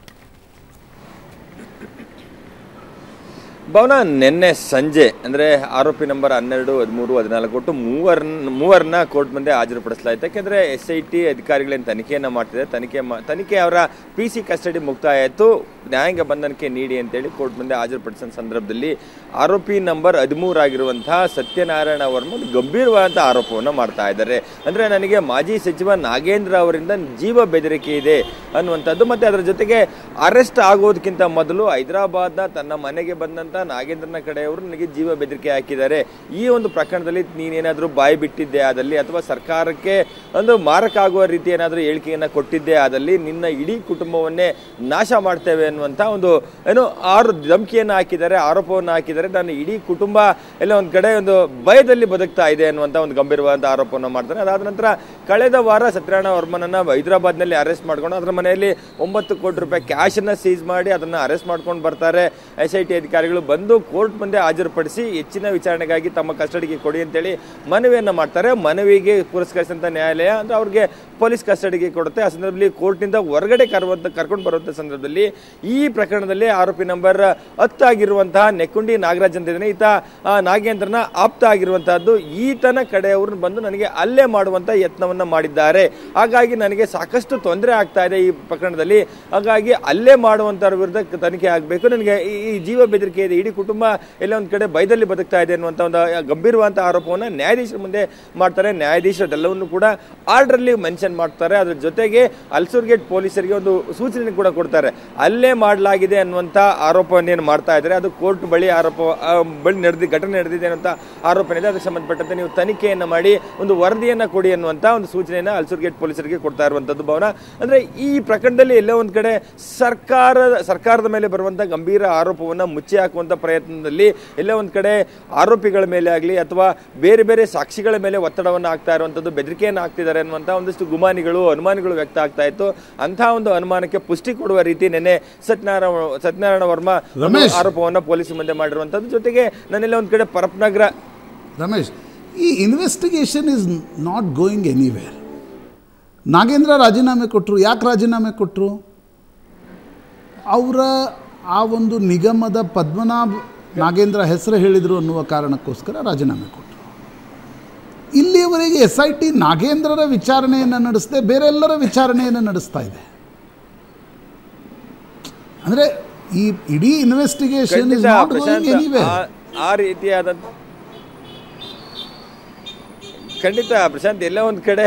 ಭವನ ನಿನ್ನೆ ಸಂಜೆ ಅಂದರೆ ಆರೋಪಿ ನಂಬರ್ ಹನ್ನೆರಡು ಹದಿಮೂರು ಹದಿನಾಲ್ಕು ಒಟ್ಟು ಮೂವರ್ ಮೂವರನ್ನ ಕೋರ್ಟ್ ಮುಂದೆ ಹಾಜರುಪಡಿಸಲಾಯಿತು ಯಾಕೆಂದರೆ ಎಸ್ ಐ ಟಿ ಅಧಿಕಾರಿಗಳೇನು ತನಿಖೆಯನ್ನು ಮಾಡ್ತಿದೆ ತನಿಖೆ ತನಿಖೆ ಅವರ ಪಿ ಸಿ ಕಸ್ಟಡಿ ಮುಕ್ತಾಯ ಆಯಿತು ನ್ಯಾಯಾಂಗ ಬಂಧನಕ್ಕೆ ನೀಡಿ ಅಂತೇಳಿ ಕೋರ್ಟ್ ಮುಂದೆ ಹಾಜರುಪಡಿಸಿದ ಸಂದರ್ಭದಲ್ಲಿ ಆರೋಪಿ ನಂಬರ್ ಹದಿಮೂರಾಗಿರುವಂಥ ಸತ್ಯನಾರಾಯಣ ಅವರ ಮುಂದೆ ಗಂಭೀರವಾದಂಥ ಆರೋಪವನ್ನು ಮಾಡ್ತಾ ಇದ್ದಾರೆ ಅಂದರೆ ನನಗೆ ಮಾಜಿ ಸಚಿವ ನಾಗೇಂದ್ರ ಅವರಿಂದ ಜೀವ ಬೆದರಿಕೆ ಇದೆ ಅನ್ನುವಂಥದ್ದು ಮತ್ತು ಅದರ ಜೊತೆಗೆ ಅರೆಸ್ಟ್ ಆಗೋದಕ್ಕಿಂತ ಮೊದಲು ಹೈದರಾಬಾದ್ನ ತನ್ನ ಮನೆಗೆ ಬಂದಂಥ ನಾಗೇಂದ್ರನ ಕಡೆಯವರು ನನಗೆ ಜೀವ ಬೆದರಿಕೆ ಹಾಕಿದ್ದಾರೆ ಈ ಒಂದು ಪ್ರಕರಣದಲ್ಲಿ ನೀನೇನಾದರೂ ಬಾಯಿ ಬಿಟ್ಟಿದ್ದೆ ಆದಲ್ಲಿ ಅಥವಾ ಸರ್ಕಾರಕ್ಕೆ ಒಂದು ಮಾರಕ ಆಗುವ ರೀತಿ ಏನಾದರೂ ಹೇಳಿಕೆಯನ್ನು ಕೊಟ್ಟಿದ್ದೆ ಆದಲ್ಲಿ ನಿನ್ನ ಇಡೀ ಕುಟುಂಬವನ್ನೇ ನಾಶ ಮಾಡ್ತೇವೆ ಅನ್ನುವಂಥ ಒಂದು ಏನು ಆರು ಧಮಕಿಯನ್ನು ಹಾಕಿದ್ದಾರೆ ಆರೋಪವನ್ನು ಹಾಕಿದ್ದಾರೆ ನನ್ನ ಇಡೀ ಕುಟುಂಬ ಎಲ್ಲ ಒಂದು ಕಡೆ ಒಂದು ಭಯದಲ್ಲಿ ಬದುಕ್ತಾ ಇದೆ ಅನ್ನುವಂಥ ಒಂದು ಗಂಭೀರವಾದ ಆರೋಪವನ್ನು ಮಾಡ್ತಾರೆ ಅದಾದ ನಂತರ ಕಳೆದ ವಾರ ಸತ್ಯನಾರಾಯಣ ವರ್ಮನನ್ನು ಹೈದರಾಬಾದ್ನಲ್ಲಿ ಅರೆಸ್ಟ್ ಮಾಡ್ಕೊಂಡು ಅದರ ಮನೆಯಲ್ಲಿ ಒಂಬತ್ತು ಕೋಟಿ ರೂಪಾಯಿ ಕ್ಯಾಶನ್ನು ಸೀಸ್ ಮಾಡಿ ಅದನ್ನು ಅರೆಸ್ಟ್ ಮಾಡ್ಕೊಂಡು ಬರ್ತಾರೆ ಎಸ್ ಐ ಟಿ ಅಧಿಕಾರಿಗಳು ಬಂದು ಕೋರ್ಟ್ ಮುಂದೆ ಹಾಜರುಪಡಿಸಿ ಹೆಚ್ಚಿನ ವಿಚಾರಣೆಗಾಗಿ ತಮ್ಮ ಕಸ್ಟಡಿಗೆ ಕೊಡಿ ಅಂತೇಳಿ ಮನವಿಯನ್ನು ಮಾಡ್ತಾರೆ ಮನವಿಗೆ ಪುರಸ್ಕರಿಸಿದಂಥ ನ್ಯಾಯಾಲಯ ಅಂದರೆ ಅವ್ರಿಗೆ ಪೊಲೀಸ್ ಕಸ್ಟಡಿಗೆ ಕೊಡುತ್ತೆ ಆ ಸಂದರ್ಭದಲ್ಲಿ ಕೋರ್ಟ್ನಿಂದ ಹೊರಗಡೆ ಕರುವಂಥ ಕರ್ಕೊಂಡು ಬರುವಂಥ ಸಂದರ್ಭದಲ್ಲಿ ಈ ಪ್ರಕರಣದಲ್ಲಿ ಆರೋಪಿ ನಂಬರ್ ಹತ್ತಾಗಿರುವಂತಹ ನೆಕ್ಕುಂಡಿ ನಾಗರಾಜ್ ಅಂತ ಇದ್ದಾನೆ ಈತ ನಾಗೇಂದ್ರನ ಆಪ್ತ ಆಗಿರುವಂತಹದ್ದು ಈತನ ಕಡೆಯವ್ರನ್ನ ಬಂದು ನನಗೆ ಅಲ್ಲೇ ಮಾಡುವಂಥ ಯತ್ನವನ್ನು ಮಾಡಿದ್ದಾರೆ ಹಾಗಾಗಿ ನನಗೆ ಸಾಕಷ್ಟು ತೊಂದರೆ ಆಗ್ತಾ ಇದೆ ಈ ಪ್ರಕರಣದಲ್ಲಿ ಹಾಗಾಗಿ ಅಲ್ಲೇ ಮಾಡುವಂಥವ್ರ ವಿರುದ್ಧ ತನಿಖೆ ಆಗಬೇಕು ನನಗೆ ಈ ಜೀವ ಬೆದರಿಕೆ ಇದೆ ಇಡೀ ಕುಟುಂಬ ಎಲ್ಲ ಒಂದು ಕಡೆ ಭಯದಲ್ಲಿ ಬದುಕ್ತಾ ಇದೆ ಅನ್ನುವಂಥ ಒಂದು ಗಂಭೀರವಾದಂಥ ಆರೋಪವನ್ನು ನ್ಯಾಯಾಧೀಶರ ಮುಂದೆ ಮಾಡ್ತಾರೆ ನ್ಯಾಯಾಧೀಶರು ಅದೆಲ್ಲವನ್ನು ಕೂಡ ಆರ್ಡ್ರಲ್ಲಿ ಮೆನ್ಷನ್ ಮಾಡ್ತಾರೆ ಅದರ ಜೊತೆಗೆ ಅಲ್ಸೂರ್ ಗೇಟ್ ಪೊಲೀಸರಿಗೆ ಒಂದು ಸೂಚನೆ ಕೂಡ ಕೊಡ್ತಾರೆ ಅಲ್ಲೇ ಮಾಡಲಾಗಿದೆ ಅನ್ನುವಂಥ ಆರೋಪವನ್ನೇನು ಮಾಡ್ತಾ ಇದ್ದಾರೆ ಅದು ಕೋರ್ಟ್ ಬಳಿ ಆರೋಪ ಬಳಿ ನಡೆದಿ ಘಟನೆ ನಡೆದಿದೆ ಅನ್ನುವಂಥ ಆರೋಪ ಇದೆ ಅದಕ್ಕೆ ಸಂಬಂಧಪಟ್ಟಂತೆ ನೀವು ತನಿಖೆಯನ್ನು ಮಾಡಿ ಒಂದು ವರದಿಯನ್ನು ಕೊಡಿ ಅನ್ನುವಂಥ ಒಂದು ಸೂಚನೆಯನ್ನು ಅಲ್ಸೂರ್ ಗೇಟ್ ಪೊಲೀಸರಿಗೆ ಕೊಡ್ತಾ ಇರುವಂಥದ್ದು ಭವನ ಅಂದರೆ ಈ ಪ್ರಕರಣದಲ್ಲಿ ಎಲ್ಲೋ ಒಂದು ಕಡೆ ಸರ್ಕಾರದ ಸರ್ಕಾರದ ಮೇಲೆ ಬರುವಂಥ ಗಂಭೀರ ಆರೋಪವನ್ನು ಮುಚ್ಚಿ ಹಾಕುವಂಥ ಮಾಡುವಂಥ ಪ್ರಯತ್ನದಲ್ಲಿ ಎಲ್ಲ ಒಂದು ಕಡೆ ಆರೋಪಿಗಳ ಮೇಲೆ ಆಗಲಿ ಅಥವಾ ಬೇರೆ ಬೇರೆ ಸಾಕ್ಷಿಗಳ ಮೇಲೆ ಒತ್ತಡವನ್ನು ಆಗ್ತಾ ಇರುವಂಥದ್ದು ಬೆದರಿಕೆಯನ್ನು ಆಗ್ತಿದ್ದಾರೆ ಅನ್ನುವಂಥ ಒಂದಿಷ್ಟು ಗುಮಾನಿಗಳು ಅನುಮಾನಿಗಳು ವ್ಯಕ್ತ ಆಗ್ತಾ ಇತ್ತು ಅಂಥ ಒಂದು ಅನುಮಾನಕ್ಕೆ ಪುಷ್ಟಿ ಕೊಡುವ ರೀತಿ ನೆನೆ ಸತ್ಯನಾರಾಯಣ ಸತ್ಯನಾರಾಯಣ ವರ್ಮಾ ಆರೋಪವನ್ನು ಪೊಲೀಸ್ ಮುಂದೆ ಮಾಡಿರುವಂಥದ್ದು ಜೊತೆಗೆ ನನ್ನೆಲ್ಲ ಒಂದು ಕಡೆ ಪರಪ್ನಗರ ರಮೇಶ್ ಈ investigation is not going anywhere Nagendra ರಾಜೀನಾಮೆ ಕೊಟ್ಟರು ಯಾಕೆ ರಾಜೀನಾಮೆ ಕೊಟ್ಟರು ಅವರ ಆ ಒಂದು ನಿಗಮದ ಪದ್ಮನಾಭ ನಾಗೇಂದ್ರ ಹೆಸರು ಹೇಳಿದರು ಅನ್ನುವ ಕಾರಣಕ್ಕೋಸ್ಕರ ರಾಜೀನಾಮೆ ಕೊಟ್ಟರು ಇಲ್ಲಿಯವರೆಗೆ ಎಸ್ ಐ ಟಿ ನಾಗೇಂದ್ರರ ವಿಚಾರಣೆಯನ್ನು ನಡೆಸದೆ ಬೇರೆಲ್ಲರ ವಿಚಾರಣೆಯನ್ನು ನಡೆಸ್ತಾ ಇದೆ ಅಂದರೆ ಈ ಇಡೀ ಇನ್ವೆಸ್ಟಿಗೇಷನ್ ಖಂಡಿತ ಪ್ರಶಾಂತ್ ಎಲ್ಲ ಒಂದು ಕಡೆ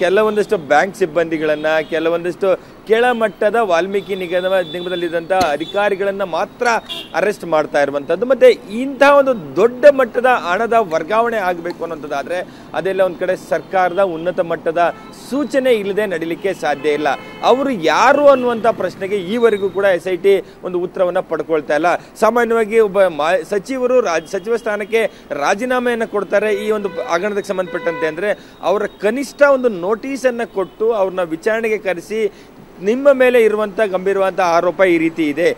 ಕೆಲವೊಂದಿಷ್ಟು ಬ್ಯಾಂಕ್ ಸಿಬ್ಬಂದಿಗಳನ್ನು ಕೆಲವೊಂದಿಷ್ಟು ಕೆಳಮಟ್ಟದ ವಾಲ್ಮೀಕಿ ನಿಗಮ ನಿಗಮದಲ್ಲಿದ್ದಂಥ ಅಧಿಕಾರಿಗಳನ್ನು ಮಾತ್ರ ಅರೆಸ್ಟ್ ಮಾಡ್ತಾ ಇರುವಂಥದ್ದು ಮತ್ತು ಇಂಥ ಒಂದು ದೊಡ್ಡ ಮಟ್ಟದ ಹಣದ ವರ್ಗಾವಣೆ ಆಗಬೇಕು ಅನ್ನೋಂಥದ್ದಾದರೆ ಅದೆಲ್ಲ ಒಂದು ಕಡೆ ಸರ್ಕಾರದ ಉನ್ನತ ಮಟ್ಟದ ಸೂಚನೆ ಇಲ್ಲದೆ ನಡೀಲಿಕ್ಕೆ ಸಾಧ್ಯ ಇಲ್ಲ ಅವರು ಯಾರು ಅನ್ನುವಂಥ ಪ್ರಶ್ನೆಗೆ ಈವರೆಗೂ ಕೂಡ ಎಸ್ ಐ ಟಿ ಒಂದು ಉತ್ತರವನ್ನು ಪಡ್ಕೊಳ್ತಾ ಇಲ್ಲ ಸಾಮಾನ್ಯವಾಗಿ ಒಬ್ಬ ಸಚಿವರು ರಾಜ್ ಸಚಿವ ಸ್ಥಾನಕ್ಕೆ ರಾಜೀನಾಮೆಯನ್ನು ಕೊಡ್ತಾರೆ ಈ ಒಂದು ಹಗರಣಕ್ಕೆ ಸಂಬಂಧಪಟ್ಟಂತೆ ಅಂದರೆ ಅವರ ಕನಿಷ್ಠ ಒಂದು ನೋಟಿಸನ್ನು ಕೊಟ್ಟು ಅವ್ರನ್ನ ವಿಚಾರಣೆಗೆ ಕರೆಸಿ ನಿಮ್ಮ ಮೇಲೆ ಇರುವಂಥ ಗಂಭೀರವಾದ ಆರೋಪ ಈ ರೀತಿ ಇದೆ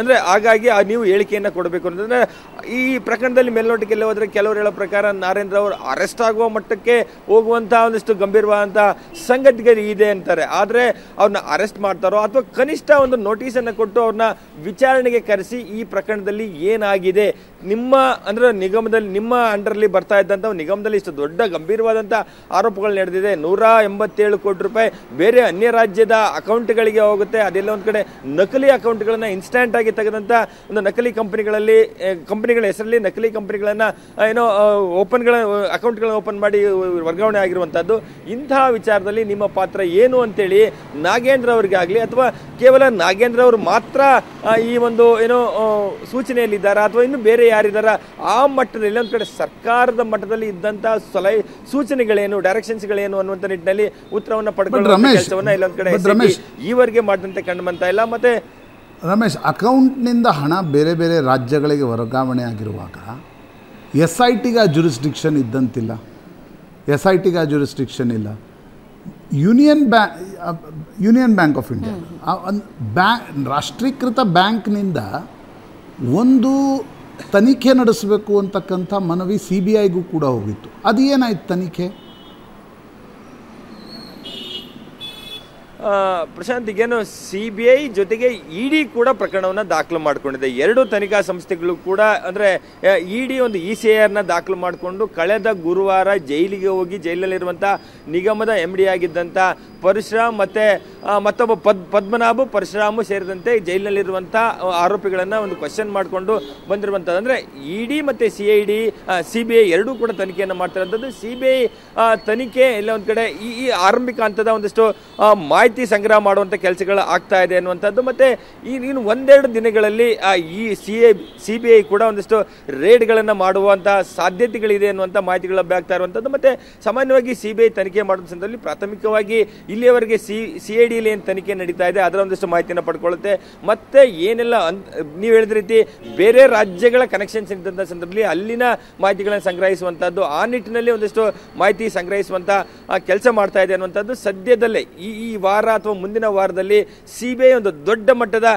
ಅಂದರೆ ಹಾಗಾಗಿ ಆ ನೀವು ಹೇಳಿಕೆಯನ್ನು ಕೊಡಬೇಕು ಅಂತಂದರೆ ಈ ಪ್ರಕರಣದಲ್ಲಿ ಮೇಲ್ನೋಟಕ್ಕೆಲ್ಲ ಹೋದರೆ ಕೆಲವರು ಹೇಳೋ ಪ್ರಕಾರ ನಾರೇಂದ್ರ ಅವರು ಅರೆಸ್ಟ್ ಆಗುವ ಮಟ್ಟಕ್ಕೆ ಹೋಗುವಂಥ ಒಂದಿಷ್ಟು ಗಂಭೀರವಾದಂಥ ಸಂಗತಿಗಳು ಇದೆ ಅಂತಾರೆ ಆದರೆ ಅವ್ರನ್ನ ಅರೆಸ್ಟ್ ಮಾಡ್ತಾರೋ ಅಥವಾ ಕನಿಷ್ಠ ಒಂದು ನೋಟಿಸನ್ನು ಕೊಟ್ಟು ಅವ್ರನ್ನ ವಿಚಾರಣೆಗೆ ಕರೆಸಿ ಈ ಪ್ರಕರಣದಲ್ಲಿ ಏನಾಗಿದೆ ನಿಮ್ಮ ಅಂದರೆ ನಿಗಮದಲ್ಲಿ ನಿಮ್ಮ ಅಂಡರಲ್ಲಿ ಬರ್ತಾ ಇದ್ದಂಥ ನಿಗಮದಲ್ಲಿ ಇಷ್ಟು ದೊಡ್ಡ ಗಂಭೀರವಾದಂಥ ಆರೋಪಗಳು ನಡೆದಿದೆ ನೂರ ಎಂಬತ್ತೇಳು ಕೋಟಿ ರೂಪಾಯಿ ಬೇರೆ ಅನ್ಯ ರಾಜ್ಯದ ಅಕೌಂಟ್ ಅಕೌಂಟ್ಗಳಿಗೆ ಹೋಗುತ್ತೆ ಅದೆಲ್ಲ ಒಂದು ಕಡೆ ನಕಲಿ ಅಕೌಂಟ್ಗಳನ್ನು ಇನ್ಸ್ಟೆಂಟ್ ಆಗಿ ತೆಗೆದಂತ ಒಂದು ನಕಲಿ ಕಂಪನಿಗಳಲ್ಲಿ ಕಂಪನಿಗಳ ಹೆಸರಲ್ಲಿ ನಕಲಿ ಕಂಪನಿಗಳನ್ನು ಏನೋ ಓಪನ್ಗಳ ಅಕೌಂಟ್ಗಳನ್ನ ಓಪನ್ ಮಾಡಿ ವರ್ಗಾವಣೆ ಆಗಿರುವಂಥದ್ದು ಇಂತಹ ವಿಚಾರದಲ್ಲಿ ನಿಮ್ಮ ಪಾತ್ರ ಏನು ಅಂತೇಳಿ ನಾಗೇಂದ್ರ ಅವರಿಗಾಗಲಿ ಅಥವಾ ಕೇವಲ ನಾಗೇಂದ್ರ ಅವರು ಮಾತ್ರ ಈ ಒಂದು ಏನೋ ಸೂಚನೆಯಲ್ಲಿದ್ದಾರಾ ಅಥವಾ ಇನ್ನು ಬೇರೆ ಯಾರಿದ್ದಾರಾ ಆ ಮಟ್ಟದಲ್ಲಿ ಒಂದು ಕಡೆ ಸರ್ಕಾರದ ಮಟ್ಟದಲ್ಲಿ ಇದ್ದಂತಹ ಸಲಹೆ ಸೂಚನೆಗಳೇನು ಡೈರೆಕ್ಷನ್ಸ್ಗಳೇನು ಅನ್ನುವಂಥ ನಿಟ್ಟಿನಲ್ಲಿ ಉತ್ತರವನ್ನು ಪಡ್ಕೊಂಡು ಕೆಲಸವನ್ನು ಇಲ್ಲೊಂದು ಕಡೆ ಈವರೆಗೆ ಮಾಡಿದಂತೆ ಕಂಡು ಇಲ್ಲ ಮತ್ತು ರಮೇಶ್ ಅಕೌಂಟ್ನಿಂದ ಹಣ ಬೇರೆ ಬೇರೆ ರಾಜ್ಯಗಳಿಗೆ ವರ್ಗಾವಣೆ ಆಗಿರುವಾಗ ಎಸ್ ಐ ಟಿಗೆ ಆ ಜುರಿಸ್ಡಿಕ್ಷನ್ ಇದ್ದಂತಿಲ್ಲ ಎಸ್ ಐ ಟಿಗೆ ಆ ಜುರಿಸ್ಟಿಕ್ಷನ್ ಇಲ್ಲ ಯೂನಿಯನ್ ಬ್ಯಾ ಯೂನಿಯನ್ ಬ್ಯಾಂಕ್ ಆಫ್ ಇಂಡಿಯಾ ಬ್ಯಾ ರಾಷ್ಟ್ರೀಕೃತ ಬ್ಯಾಂಕ್ನಿಂದ ಒಂದು ತನಿಖೆ ನಡೆಸಬೇಕು ಅಂತಕ್ಕಂಥ ಮನವಿ ಸಿ ಬಿ ಐಗೂ ಕೂಡ ಹೋಗಿತ್ತು ಅದು ಏನಾಯ್ತು ತನಿಖೆ ಈಗೇನು ಸಿ ಬಿ ಐ ಜೊತೆಗೆ ಇ e ಡಿ ಕೂಡ ಪ್ರಕರಣವನ್ನು ದಾಖಲು ಮಾಡಿಕೊಂಡಿದೆ ಎರಡು ತನಿಖಾ ಸಂಸ್ಥೆಗಳು ಕೂಡ ಅಂದರೆ ಇ ಡಿ e ಒಂದು ಇ ಸಿ ಐ ದಾಖಲು ಮಾಡಿಕೊಂಡು ಕಳೆದ ಗುರುವಾರ ಜೈಲಿಗೆ ಹೋಗಿ ಜೈಲಲ್ಲಿರುವಂಥ ನಿಗಮದ ಎಂ ಡಿ ಆಗಿದ್ದಂಥ ಪರಶುರಾಮ್ ಮತ್ತು ಮತ್ತೊಬ್ಬ ಪದ್ ಪದ್ಮನಾಭು ಪರಶುರಾಮು ಸೇರಿದಂತೆ ಜೈಲಿನಲ್ಲಿರುವಂಥ ಆರೋಪಿಗಳನ್ನು ಒಂದು ಕ್ವಶನ್ ಮಾಡಿಕೊಂಡು ಬಂದಿರುವಂಥದ್ದು ಅಂದರೆ ಇ e ಡಿ ಮತ್ತು C I D C B I ಎರಡೂ ಕೂಡ ತನಿಖೆಯನ್ನು ಮಾಡ್ತಿರೋಂಥದ್ದು ಸಿ ಬಿ ಐ ತನಿಖೆ ಇಲ್ಲ ಒಂದು ಕಡೆ ಈ ಈ ಆರಂಭಿಕ ಹಂತದ ಒಂದಿಷ್ಟು ಮಾಹಿತಿ ಸಂಗ್ರಹ ಮಾಡುವಂಥ ಕೆಲಸಗಳು ಆಗ್ತಾ ಇದೆ ಅನ್ನುವಂಥದ್ದು ಮತ್ತು ಈ ಇನ್ನು ಒಂದೆರಡು ದಿನಗಳಲ್ಲಿ ಈ C I C B I ಕೂಡ ಒಂದಿಷ್ಟು ರೇಡ್ಗಳನ್ನು ಮಾಡುವಂಥ ಸಾಧ್ಯತೆಗಳಿದೆ ಅನ್ನುವಂಥ ಮಾಹಿತಿಗಳು ಲಭ್ಯ ಆಗ್ತಾ ಇರುವಂಥದ್ದು ಮತ್ತು ಸಾಮಾನ್ಯವಾಗಿ ಸಿ ಬಿ ಐ ತನಿಖೆ ಮಾಡುವ ಸಂದರ್ಭದಲ್ಲಿ ಪ್ರಾಥಮಿಕವಾಗಿ ಇಲ್ಲಿಯವರೆಗೆ ಸಿ ಸಿ ಐ ಏನು ತನಿಖೆ ನಡೀತಾ ಇದೆ ಅದರ ಒಂದಷ್ಟು ಮಾಹಿತಿಯನ್ನು ಪಡ್ಕೊಳ್ಳುತ್ತೆ ಮತ್ತೆ ಏನೆಲ್ಲ ನೀವು ಹೇಳಿದ ರೀತಿ ಬೇರೆ ರಾಜ್ಯಗಳ ಕನೆಕ್ಷನ್ಸ್ ಇದ್ದಂಥ ಸಂದರ್ಭದಲ್ಲಿ ಅಲ್ಲಿನ ಮಾಹಿತಿಗಳನ್ನು ಸಂಗ್ರಹಿಸುವಂಥದ್ದು ಆ ನಿಟ್ಟಿನಲ್ಲಿ ಒಂದಷ್ಟು ಮಾಹಿತಿ ಸಂಗ್ರಹಿಸುವಂಥ ಕೆಲಸ ಮಾಡ್ತಾ ಇದೆ ಅನ್ನುವಂಥದ್ದು ಸದ್ಯದಲ್ಲೇ ಈ ಈ ವಾರ ಅಥವಾ ಮುಂದಿನ ವಾರದಲ್ಲಿ ಸಿ ಬಿ ಐ ಒಂದು ದೊಡ್ಡ ಮಟ್ಟದ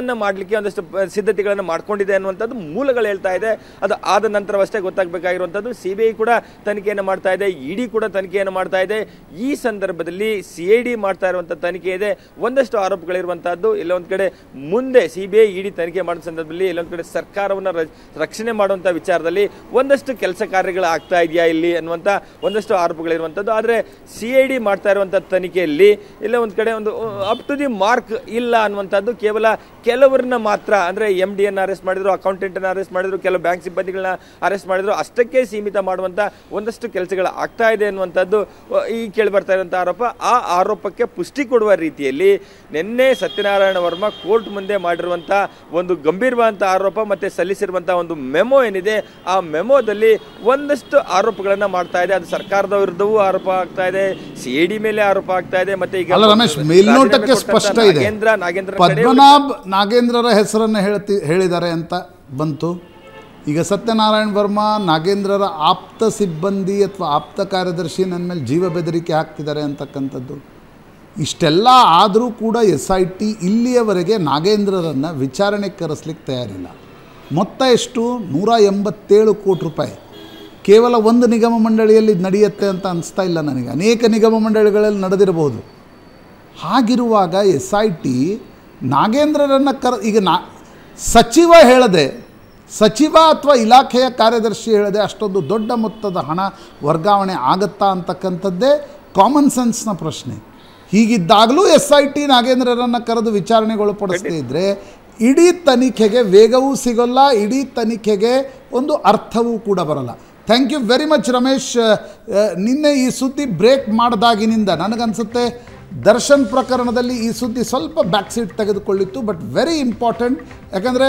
ಅನ್ನು ಮಾಡಲಿಕ್ಕೆ ಒಂದಷ್ಟು ಸಿದ್ಧತೆಗಳನ್ನು ಮಾಡ್ಕೊಂಡಿದೆ ಅನ್ನುವಂಥದ್ದು ಮೂಲಗಳು ಹೇಳ್ತಾ ಇದೆ ಅದು ಆದ ನಂತರವಷ್ಟೇ ಗೊತ್ತಾಗಬೇಕಾಗಿರುವಂಥದ್ದು ಸಿ ಬಿ ಐ ಕೂಡ ತನಿಖೆಯನ್ನು ಮಾಡ್ತಾ ಇದೆ ಇಡಿ e ಕೂಡ ತನಿಖೆಯನ್ನು ಮಾಡ್ತಾ ಇದೆ ಈ ಸಂದರ್ಭದಲ್ಲಿ ಇಲ್ಲಿ ಸಿ ಐ ಡಿ ಮಾಡ್ತಾ ಇರುವಂಥ ತನಿಖೆ ಇದೆ ಒಂದಷ್ಟು ಆರೋಪಗಳಿರುವಂಥದ್ದು ಇಲ್ಲೊಂದು ಕಡೆ ಮುಂದೆ ಸಿ ಬಿ ಐ ಇಡಿ ತನಿಖೆ ಮಾಡುವ ಸಂದರ್ಭದಲ್ಲಿ ಇಲ್ಲೊಂದು ಕಡೆ ಸರ್ಕಾರವನ್ನು ರಕ್ಷಣೆ ಮಾಡುವಂಥ ವಿಚಾರದಲ್ಲಿ ಒಂದಷ್ಟು ಕೆಲಸ ಕಾರ್ಯಗಳು ಆಗ್ತಾ ಇದೆಯಾ ಇಲ್ಲಿ ಅನ್ನುವಂಥ ಒಂದಷ್ಟು ಆರೋಪಗಳಿರುವಂಥದ್ದು ಆದರೆ ಸಿ ಐ ಡಿ ಮಾಡ್ತಾ ಇರುವಂಥ ತನಿಖೆಯಲ್ಲಿ ಇಲ್ಲ ಒಂದು ಕಡೆ ಒಂದು ಅಪ್ ಟು ದಿ ಮಾರ್ಕ್ ಇಲ್ಲ ಅನ್ನುವಂಥದ್ದು ಕೇವಲ ಕೆಲವರನ್ನ ಮಾತ್ರ ಅಂದರೆ ಎಮ್ ಅನ್ನು ಅರೆಸ್ಟ್ ಮಾಡಿದ್ರು ಅಕೌಂಟೆಂಟನ್ನು ಅರೆಸ್ಟ್ ಮಾಡಿದ್ರು ಕೆಲವು ಬ್ಯಾಂಕ್ ಸಿಬ್ಬಂದಿಗಳನ್ನ ಅರೆಸ್ಟ್ ಮಾಡಿದ್ರು ಅಷ್ಟಕ್ಕೆ ಸೀಮಿತ ಮಾಡುವಂಥ ಒಂದಷ್ಟು ಕೆಲಸಗಳು ಆಗ್ತಾ ಇದೆ ಅನ್ನುವಂಥದ್ದು ಈ ಕೇಳಿ ಬರ್ತಾ ಇರುವಂಥ ಆರೋಪ ಆ ಆರೋಪಕ್ಕೆ ಪುಷ್ಟಿ ಕೊಡುವ ರೀತಿಯಲ್ಲಿ ನಿನ್ನೆ ಸತ್ಯನಾರಾಯಣ ವರ್ಮ ಕೋರ್ಟ್ ಮುಂದೆ ಮಾಡಿರುವಂಥ ಒಂದು ಗಂಭೀರವಾದಂಥ ಆರೋಪ ಮತ್ತು ಸಲ್ಲಿಸಿರುವಂಥ ಒಂದು ಮೆಮೊ ಏನಿದೆ ಆ ಮೆಮೊದಲ್ಲಿ ಒಂದಷ್ಟು ಆರೋಪಗಳನ್ನು ಮಾಡ್ತಾ ಇದೆ ಅದು ಸರ್ಕಾರದ ವಿರುದ್ಧವೂ ಆರೋಪ ಆಗ್ತಾ ಇದೆ ಸಿ ಮೇಲೆ ಆರೋಪ ಆಗ್ತಾ ಇದೆ ಮತ್ತೆ ಈಗ ರಮೇಶ್ ಮೇಲ್ನೋಟಕ್ಕೆ ಸ್ಪಷ್ಟ ಇದೆ ನಾಗೇಂದ್ರ ನಾಗೇಂದ್ರ ನಾಗೇಂದ್ರರ ಹೆಸರನ್ನು ಹೇಳ್ತಿ ಹೇಳಿದ್ದಾರೆ ಅಂತ ಬಂತು ಈಗ ಸತ್ಯನಾರಾಯಣ ವರ್ಮ ನಾಗೇಂದ್ರರ ಆಪ್ತ ಸಿಬ್ಬಂದಿ ಅಥವಾ ಆಪ್ತ ಕಾರ್ಯದರ್ಶಿ ನನ್ನ ಮೇಲೆ ಜೀವ ಬೆದರಿಕೆ ಹಾಕ್ತಿದ್ದಾರೆ ಅಂತಕ್ಕಂಥದ್ದು ಇಷ್ಟೆಲ್ಲ ಆದರೂ ಕೂಡ ಎಸ್ ಐ ಟಿ ಇಲ್ಲಿಯವರೆಗೆ ನಾಗೇಂದ್ರರನ್ನು ವಿಚಾರಣೆಗೆ ಕರೆಸ್ಲಿಕ್ಕೆ ತಯಾರಿಲ್ಲ ಮೊತ್ತ ಎಷ್ಟು ನೂರ ಎಂಬತ್ತೇಳು ಕೋಟಿ ರೂಪಾಯಿ ಕೇವಲ ಒಂದು ನಿಗಮ ಮಂಡಳಿಯಲ್ಲಿ ನಡೆಯುತ್ತೆ ಅಂತ ಅನಿಸ್ತಾ ಇಲ್ಲ ನನಗೆ ಅನೇಕ ನಿಗಮ ಮಂಡಳಿಗಳಲ್ಲಿ ನಡೆದಿರಬಹುದು ಹಾಗಿರುವಾಗ ಎಸ್ ಐ ಟಿ ನಾಗೇಂದ್ರರನ್ನು ಕರ ಈಗ ನಾ ಸಚಿವ ಹೇಳದೆ ಸಚಿವ ಅಥವಾ ಇಲಾಖೆಯ ಕಾರ್ಯದರ್ಶಿ ಹೇಳಿದೆ ಅಷ್ಟೊಂದು ದೊಡ್ಡ ಮೊತ್ತದ ಹಣ ವರ್ಗಾವಣೆ ಆಗುತ್ತಾ ಅಂತಕ್ಕಂಥದ್ದೇ ಕಾಮನ್ ಸೆನ್ಸ್ನ ಪ್ರಶ್ನೆ ಹೀಗಿದ್ದಾಗಲೂ ಎಸ್ ಐ ಟಿ ನಾಗೇಂದ್ರರನ್ನು ಕರೆದು ವಿಚಾರಣೆಗೊಳಪಡಿಸ್ತಾ ಇದ್ದರೆ ಇಡೀ ತನಿಖೆಗೆ ವೇಗವೂ ಸಿಗೋಲ್ಲ ಇಡೀ ತನಿಖೆಗೆ ಒಂದು ಅರ್ಥವೂ ಕೂಡ ಬರಲ್ಲ thank you very much Ramesh ನಿನ್ನೆ ಈ ಸುದ್ದಿ ಬ್ರೇಕ್ ಮಾಡಿದಾಗಿನಿಂದ ನನಗನ್ಸುತ್ತೆ ದರ್ಶನ್ ಪ್ರಕರಣದಲ್ಲಿ ಈ ಸುದ್ದಿ ಸ್ವಲ್ಪ ಬ್ಯಾಕ್ ಸೀಟ್ ತೆಗೆದುಕೊಳ್ಳಿತ್ತು ಬಟ್ ವೆರಿ ಇಂಪಾರ್ಟೆಂಟ್ ಯಾಕಂದರೆ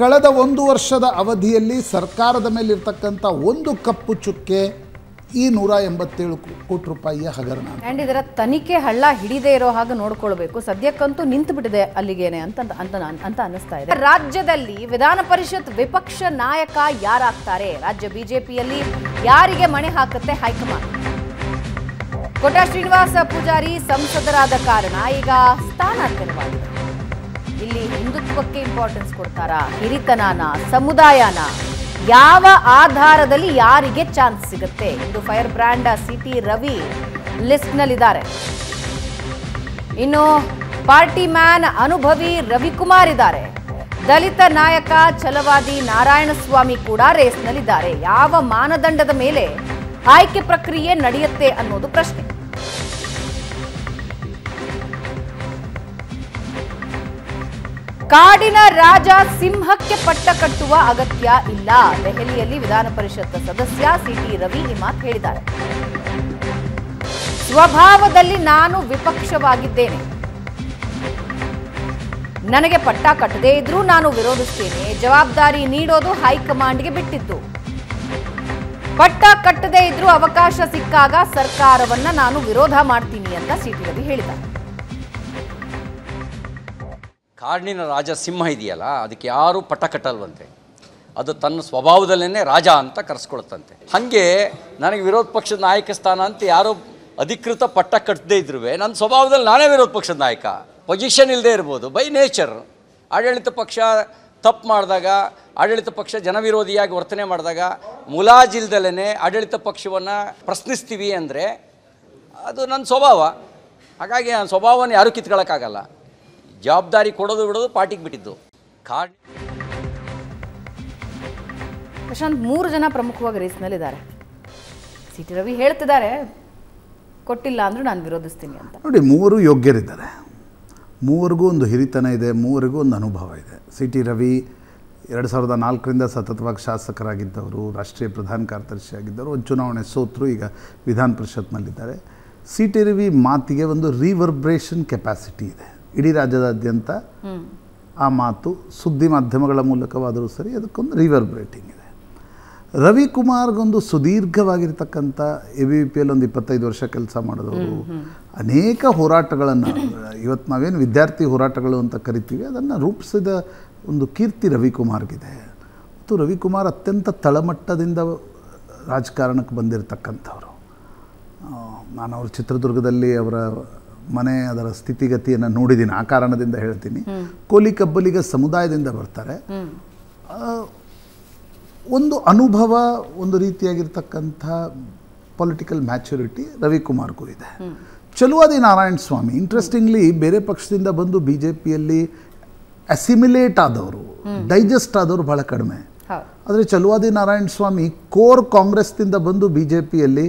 ಕಳೆದ ಒಂದು ವರ್ಷದ ಅವಧಿಯಲ್ಲಿ ಸರ್ಕಾರದ ಮೇಲಿರ್ತಕ್ಕಂಥ ಒಂದು ಕಪ್ಪು ಚುಕ್ಕೆ ಈ ನೂರ ಎಂಬತ್ತೇಳು ಕೋಟಿ ರೂಪಾಯಿಯ ಹಗರಣ ಆ್ಯಂಡ್ ಇದರ ತನಿಖೆ ಹಳ್ಳ ಹಿಡಿದೇ ಇರೋ ಹಾಗೆ ನೋಡ್ಕೊಳ್ಬೇಕು ಸದ್ಯಕ್ಕಂತೂ ನಿಂತು ಬಿಟ್ಟಿದೆ ಅಲ್ಲಿಗೇನೆ ಅಂತ ಅಂತ ಅನ್ನಿಸ್ತಾ ಇದೆ ರಾಜ್ಯದಲ್ಲಿ ವಿಧಾನ ಪರಿಷತ್ ವಿಪಕ್ಷ ನಾಯಕ ಯಾರಾಗ್ತಾರೆ ರಾಜ್ಯ ಬಿಜೆಪಿಯಲ್ಲಿ ಯಾರಿಗೆ ಮಣೆ ಹಾಕುತ್ತೆ ಹೈಕಮಾಂಡ್ ಕೋಟ ಶ್ರೀನಿವಾಸ ಪೂಜಾರಿ ಸಂಸದರಾದ ಕಾರಣ ಈಗ ಸ್ಥಾನ ತೆರವಾಗಿದೆ ಇಲ್ಲಿ ಹಿಂದುತ್ವಕ್ಕೆ ಇಂಪಾರ್ಟೆನ್ಸ್ ಕೊಡ್ತಾರ ಹಿರಿತನಾನ ಸಮುದಾಯನ ಯಾವ ಆಧಾರದಲ್ಲಿ ಯಾರಿಗೆ ಚಾನ್ಸ್ ಸಿಗುತ್ತೆ ಎಂದು fire brand C T Ravi ನಲ್ಲಿದ್ದಾರೆ ಇನ್ನು ಪಾರ್ಟಿ ಮ್ಯಾನ್ ಅನುಭವಿ ರವಿಕುಮಾರ್ ಇದ್ದಾರೆ ದಲಿತ ನಾಯಕ ಛಲವಾದಿ ನಾರಾಯಣಸ್ವಾಮಿ ಕೂಡ ರೇಸ್ನಲ್ಲಿದ್ದಾರೆ ಯಾವ ಮಾನದಂಡದ ಮೇಲೆ ಆಯ್ಕೆ ಪ್ರಕ್ರಿಯೆ ನಡೆಯುತ್ತೆ ಅನ್ನೋದು ಪ್ರಶ್ನೆ ಕಾಡಿನ ರಾಜ ಸಿಂಹಕ್ಕೆ ಪಟ್ಟ ಕಟ್ಟುವ ಅಗತ್ಯ ಇಲ್ಲ ದೆಹಲಿಯಲ್ಲಿ ವಿಧಾನ ಪರಿಷತ್ ಸದಸ್ಯ ಸಿಟಿ ರವಿ ಈ ಮಾತು ಹೇಳಿದ್ದಾರೆ ಸ್ವಭಾವದಲ್ಲಿ ನಾನು ವಿಪಕ್ಷವಾಗಿದ್ದೇನೆ ನನಗೆ ಪಟ್ಟ ಕಟ್ಟದೇ ಇದ್ರೂ ನಾನು ವಿರೋಧಿಸ್ತೇನೆ ಜವಾಬ್ದಾರಿ ನೀಡೋದು ಹೈಕಮಾಂಡ್ಗೆ ಬಿಟ್ಟಿದ್ದು ಪಟ್ಟ ಕಟ್ಟದೇ ಇದ್ರೂ ಅವಕಾಶ ಸಿಕ್ಕಾಗ ಸರ್ಕಾರವನ್ನ ನಾನು ವಿರೋಧ ಮಾಡ್ತೀನಿ ಅಂತ ಸಿಟಿ ರವಿ ಹೇಳಿದ್ದಾರೆ ಕಾಡಿನ ರಾಜ ಸಿಂಹ ಇದೆಯಲ್ಲ ಅದಕ್ಕೆ ಯಾರೂ ಪಟ್ಟ ಕಟ್ಟಲ್ವಂತೆ ಅದು ತನ್ನ ಸ್ವಭಾವದಲ್ಲೇ ರಾಜ ಅಂತ ಕರೆಸ್ಕೊಳ್ತಂತೆ ಹಾಗೆ ನನಗೆ ವಿರೋಧ ಪಕ್ಷದ ನಾಯಕ ಸ್ಥಾನ ಅಂತ ಯಾರೋ ಅಧಿಕೃತ ಪಟ್ಟ ಕಟ್ಟದೇ ಇದ್ರೂ ನನ್ನ ಸ್ವಭಾವದಲ್ಲಿ ನಾನೇ ವಿರೋಧ ಪಕ್ಷದ ನಾಯಕ ಪೊಸಿಷನ್ ಇಲ್ಲದೆ ಇರ್ಬೋದು ಬೈ ನೇಚರ್ ಆಡಳಿತ ಪಕ್ಷ ತಪ್ಪು ಮಾಡಿದಾಗ ಆಡಳಿತ ಪಕ್ಷ ಜನವಿರೋಧಿಯಾಗಿ ವರ್ತನೆ ಮಾಡಿದಾಗ ಮುಲಾಜಿಲ್ದಲೇ ಆಡಳಿತ ಪಕ್ಷವನ್ನು ಪ್ರಶ್ನಿಸ್ತೀವಿ ಅಂದರೆ ಅದು ನನ್ನ ಸ್ವಭಾವ ಹಾಗಾಗಿ ನನ್ನ ಸ್ವಭಾವವನ್ನು ಯಾರೂ ಕಿತ್ಕೊಳ್ಳೋಕ್ಕಾಗಲ್ಲ ಜವಾಬ್ದಾರಿ ಕೊಡೋದು ಬಿಡೋದು ಪಾರ್ಟಿಗೆ ಬಿಟ್ಟಿದ್ದು ಪ್ರಶಾಂತ್ ಮೂರು ಜನ ಪ್ರಮುಖವಾಗಿ ರೇಸ್ನಲ್ಲಿದ್ದಾರೆ ಸಿ ಟಿ ರವಿ ಹೇಳ್ತಿದ್ದಾರೆ ಕೊಟ್ಟಿಲ್ಲ ಅಂದರೂ ನಾನು ವಿರೋಧಿಸ್ತೀನಿ ಅಂತ ನೋಡಿ ಮೂವರು ಯೋಗ್ಯರಿದ್ದಾರೆ ಮೂವರಿಗೂ ಒಂದು ಹಿರಿತನ ಇದೆ ಮೂವರಿಗೂ ಒಂದು ಅನುಭವ ಇದೆ ಸಿ ಟಿ ರವಿ ಎರಡು ಸಾವಿರದ ನಾಲ್ಕರಿಂದ ಸತತವಾಗಿ ಶಾಸಕರಾಗಿದ್ದವರು ರಾಷ್ಟ್ರೀಯ ಪ್ರಧಾನ ಕಾರ್ಯದರ್ಶಿಯಾಗಿದ್ದವರು ಒಂದು ಚುನಾವಣೆ ಸೋತರು ಈಗ ವಿಧಾನ ಪರಿಷತ್ನಲ್ಲಿದ್ದಾರೆ ಸಿ ಟಿ ರವಿ ಮಾತಿಗೆ ಒಂದು ರೀವರ್ಬ್ರೇಷನ್ ಕೆಪಾಸಿಟಿ ಇದೆ ಇಡೀ ರಾಜ್ಯದಾದ್ಯಂತ ಆ ಮಾತು ಸುದ್ದಿ ಮಾಧ್ಯಮಗಳ ಮೂಲಕವಾದರೂ ಸರಿ ಅದಕ್ಕೊಂದು ರಿವರ್ಬ್ರೇಟಿಂಗ್ ಇದೆ ರವಿಕುಮಾರ್ಗೊಂದು ಸುದೀರ್ಘವಾಗಿರ್ತಕ್ಕಂಥ ಎ ಬಿ ಪಿ ಒಂದು ಇಪ್ಪತ್ತೈದು ವರ್ಷ ಕೆಲಸ ಮಾಡಿದವರು ಅನೇಕ ಹೋರಾಟಗಳನ್ನು ಇವತ್ತು ನಾವೇನು ವಿದ್ಯಾರ್ಥಿ ಹೋರಾಟಗಳು ಅಂತ ಕರಿತೀವಿ ಅದನ್ನು ರೂಪಿಸಿದ ಒಂದು ಕೀರ್ತಿ ರವಿಕುಮಾರ್ಗಿದೆ ಮತ್ತು ರವಿಕುಮಾರ್ ಅತ್ಯಂತ ತಳಮಟ್ಟದಿಂದ ರಾಜಕಾರಣಕ್ಕೆ ಬಂದಿರತಕ್ಕಂಥವ್ರು ನಾನು ಅವರು ಚಿತ್ರದುರ್ಗದಲ್ಲಿ ಅವರ ಮನೆ ಅದರ ಸ್ಥಿತಿಗತಿಯನ್ನು ನೋಡಿದ್ದೀನಿ ಆ ಕಾರಣದಿಂದ ಹೇಳ್ತೀನಿ ಕೋಲಿ ಕಬ್ಬಲಿಗ ಸಮುದಾಯದಿಂದ ಬರ್ತಾರೆ ಒಂದು ಅನುಭವ ಒಂದು ರೀತಿಯಾಗಿರ್ತಕ್ಕಂಥ ಪೊಲಿಟಿಕಲ್ ಮ್ಯಾಚುರಿಟಿ ರವಿಕುಮಾರ್ಗೂ ಇದೆ ಚಲುವಾದಿ ನಾರಾಯಣ ಸ್ವಾಮಿ ಇಂಟ್ರೆಸ್ಟಿಂಗ್ಲಿ ಬೇರೆ ಪಕ್ಷದಿಂದ ಬಂದು ಬಿ ಜೆ ಪಿಯಲ್ಲಿ ಅಸಿಮಿಲೇಟ್ ಆದವರು ಡೈಜೆಸ್ಟ್ ಆದವರು ಬಹಳ ಕಡಿಮೆ ಆದರೆ ಚಲುವಾದಿ ನಾರಾಯಣ ಸ್ವಾಮಿ ಕೋರ್ ಕಾಂಗ್ರೆಸ್ನಿಂದ ಬಂದು ಬಿ ಜೆ ಪಿಯಲ್ಲಿ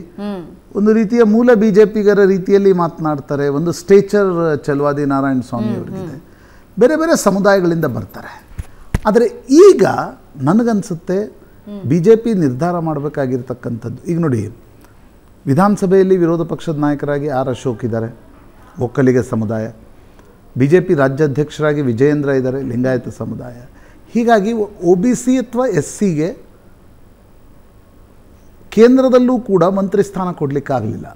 ಒಂದು ರೀತಿಯ ಮೂಲ ಬಿ ಜೆ ಪಿಗರ ರೀತಿಯಲ್ಲಿ ಮಾತನಾಡ್ತಾರೆ ಒಂದು ಸ್ಟೇಚರ್ ಚಲುವಾದಿ ನಾರಾಯಣ ಸ್ವಾಮಿ ಅವರಿಗಿದೆ ಬೇರೆ ಬೇರೆ ಸಮುದಾಯಗಳಿಂದ ಬರ್ತಾರೆ ಆದರೆ ಈಗ ನನಗನ್ಸುತ್ತೆ ಬಿ ಜೆ ಪಿ ನಿರ್ಧಾರ ಮಾಡಬೇಕಾಗಿರ್ತಕ್ಕಂಥದ್ದು ಈಗ ನೋಡಿ ವಿಧಾನಸಭೆಯಲ್ಲಿ ವಿರೋಧ ಪಕ್ಷದ ನಾಯಕರಾಗಿ ಆರ್ ಅಶೋಕ್ ಇದ್ದಾರೆ ಒಕ್ಕಲಿಗ ಸಮುದಾಯ ಬಿ ಜೆ ಪಿ ರಾಜ್ಯಾಧ್ಯಕ್ಷರಾಗಿ ವಿಜಯೇಂದ್ರ ಇದ್ದಾರೆ ಲಿಂಗಾಯತ ಸಮುದಾಯ ಹೀಗಾಗಿ ಒ ಬಿ ಸಿ ಅಥವಾ ಎಸ್ ಸಿಗೆ ಕೇಂದ್ರದಲ್ಲೂ ಕೂಡ ಮಂತ್ರಿ ಸ್ಥಾನ ಕೊಡಲಿಕ್ಕಾಗಲಿಲ್ಲ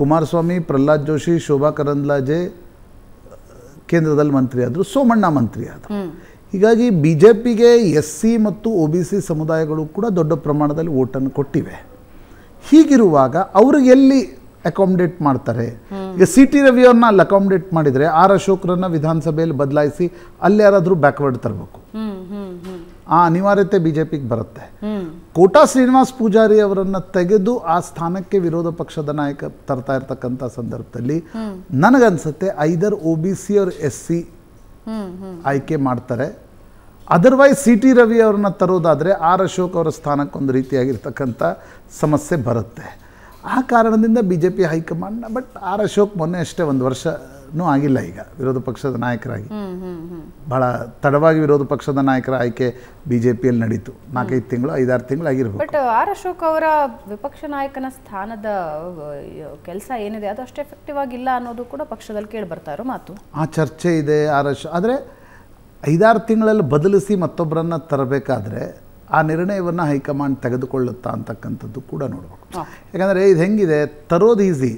ಕುಮಾರಸ್ವಾಮಿ ಪ್ರಹ್ಲಾದ್ ಜೋಶಿ ಶೋಭಾ ಕರಂದ್ಲಾಜೆ ಕೇಂದ್ರದಲ್ಲಿ ಮಂತ್ರಿ ಆದರು ಸೋಮಣ್ಣ ಮಂತ್ರಿ ಆದರು ಹೀಗಾಗಿ ಬಿ ಜೆ ಪಿಗೆ ಎಸ್ ಸಿ ಮತ್ತು ಒ ಬಿ ಸಿ ಸಮುದಾಯಗಳು ಕೂಡ ದೊಡ್ಡ ಪ್ರಮಾಣದಲ್ಲಿ ಓಟನ್ನು ಕೊಟ್ಟಿವೆ ಹೀಗಿರುವಾಗ ಅವರು ಎಲ್ಲಿ ಅಕಾಮಿಡೇಟ್ ಮಾಡ್ತಾರೆ ಈಗ ಸಿ ಟಿ ರವಿಯವ್ರನ್ನ ಅಲ್ಲಿ ಅಕಾಮಿಡೇಟ್ ಮಾಡಿದರೆ ಆರ್ ಅಶೋಕ್ರನ್ನ ವಿಧಾನಸಭೆಯಲ್ಲಿ ಬದಲಾಯಿಸಿ ಅಲ್ಲಿ ಯಾರಾದರೂ ಬ್ಯಾಕ್ವರ್ಡ್ ತರಬೇಕು ಆ ಅನಿವಾರ್ಯತೆ ಬಿಜೆಪಿಗೆ ಬರುತ್ತೆ ಕೋಟಾ ಶ್ರೀನಿವಾಸ್ ಪೂಜಾರಿ ಅವರನ್ನು ತೆಗೆದು ಆ ಸ್ಥಾನಕ್ಕೆ ವಿರೋಧ ಪಕ್ಷದ ನಾಯಕ ತರ್ತಾ ಇರತಕ್ಕಂತ ಸಂದರ್ಭದಲ್ಲಿ ನನಗನ್ಸುತ್ತೆ ಐದರ್ ಒ ಬಿ ಸಿ ಅವ್ರ ಎಸ್ ಸಿ ಆಯ್ಕೆ ಮಾಡ್ತಾರೆ ಅದರ್ವೈಸ್ ಸಿ ಟಿ ರವಿ ಅವ್ರನ್ನ ತರೋದಾದ್ರೆ ಆರ್ ಅಶೋಕ್ ಅವರ ಸ್ಥಾನಕ್ಕೊಂದು ರೀತಿಯಾಗಿರ್ತಕ್ಕಂಥ ಸಮಸ್ಯೆ ಬರುತ್ತೆ ಆ ಕಾರಣದಿಂದ B J P but R Ashok ಮೊನ್ನೆ ಅಷ್ಟೇ ಒಂದು ವರ್ಷನೂ ಆಗಿಲ್ಲ ಈಗ ವಿರೋಧ ಪಕ್ಷದ ನಾಯಕರಾಗಿ ಬಹಳ ತಡವಾಗಿ ವಿರೋಧ ಪಕ್ಷದ ನಾಯಕರ ಆಯ್ಕೆ ಬಿಜೆಪಿಯಲ್ಲಿ ಜೆ ಪಿಯಲ್ಲಿ ನಡೀತು ನಾಲ್ಕೈದು ತಿಂಗಳು ಐದಾರು ತಿಂಗಳು ಆಗಿರ್ಬೋದು ಬಟ್ ಆರ್ ಅಶೋಕ್ ಅವರ ವಿಪಕ್ಷ ನಾಯಕನ ಸ್ಥಾನದ ಕೆಲಸ ಏನಿದೆ ಅದು ಅಷ್ಟು ಎಫೆಕ್ಟಿವ್ ಆಗಿಲ್ಲ ಅನ್ನೋದು ಕೂಡ ಪಕ್ಷದಲ್ಲಿ ಕೇಳಿ ಬರ್ತಾ ಇರೋ ಮಾತು ಆ ಚರ್ಚೆ ಇದೆ ಆರ್ ಅಶೋಕ್ ಆದ್ರೆ ಐದಾರು ತಿಂಗಳಲ್ಲಿ ಬದಲಿಸಿ ಮತ್ತೊಬ್ಬರನ್ನ ತರಬೇಕಾದ್ರೆ ಆ ನಿರ್ಣಯವನ್ನು ಹೈಕಮಾಂಡ್ ತೆಗೆದುಕೊಳ್ಳುತ್ತಾ ಅಂತಕ್ಕಂಥದ್ದು ಕೂಡ ನೋಡಬೇಕು ಯಾಕಂದರೆ ಇದು ಹೆಂಗಿದೆ ತರೋದು ಈಸಿ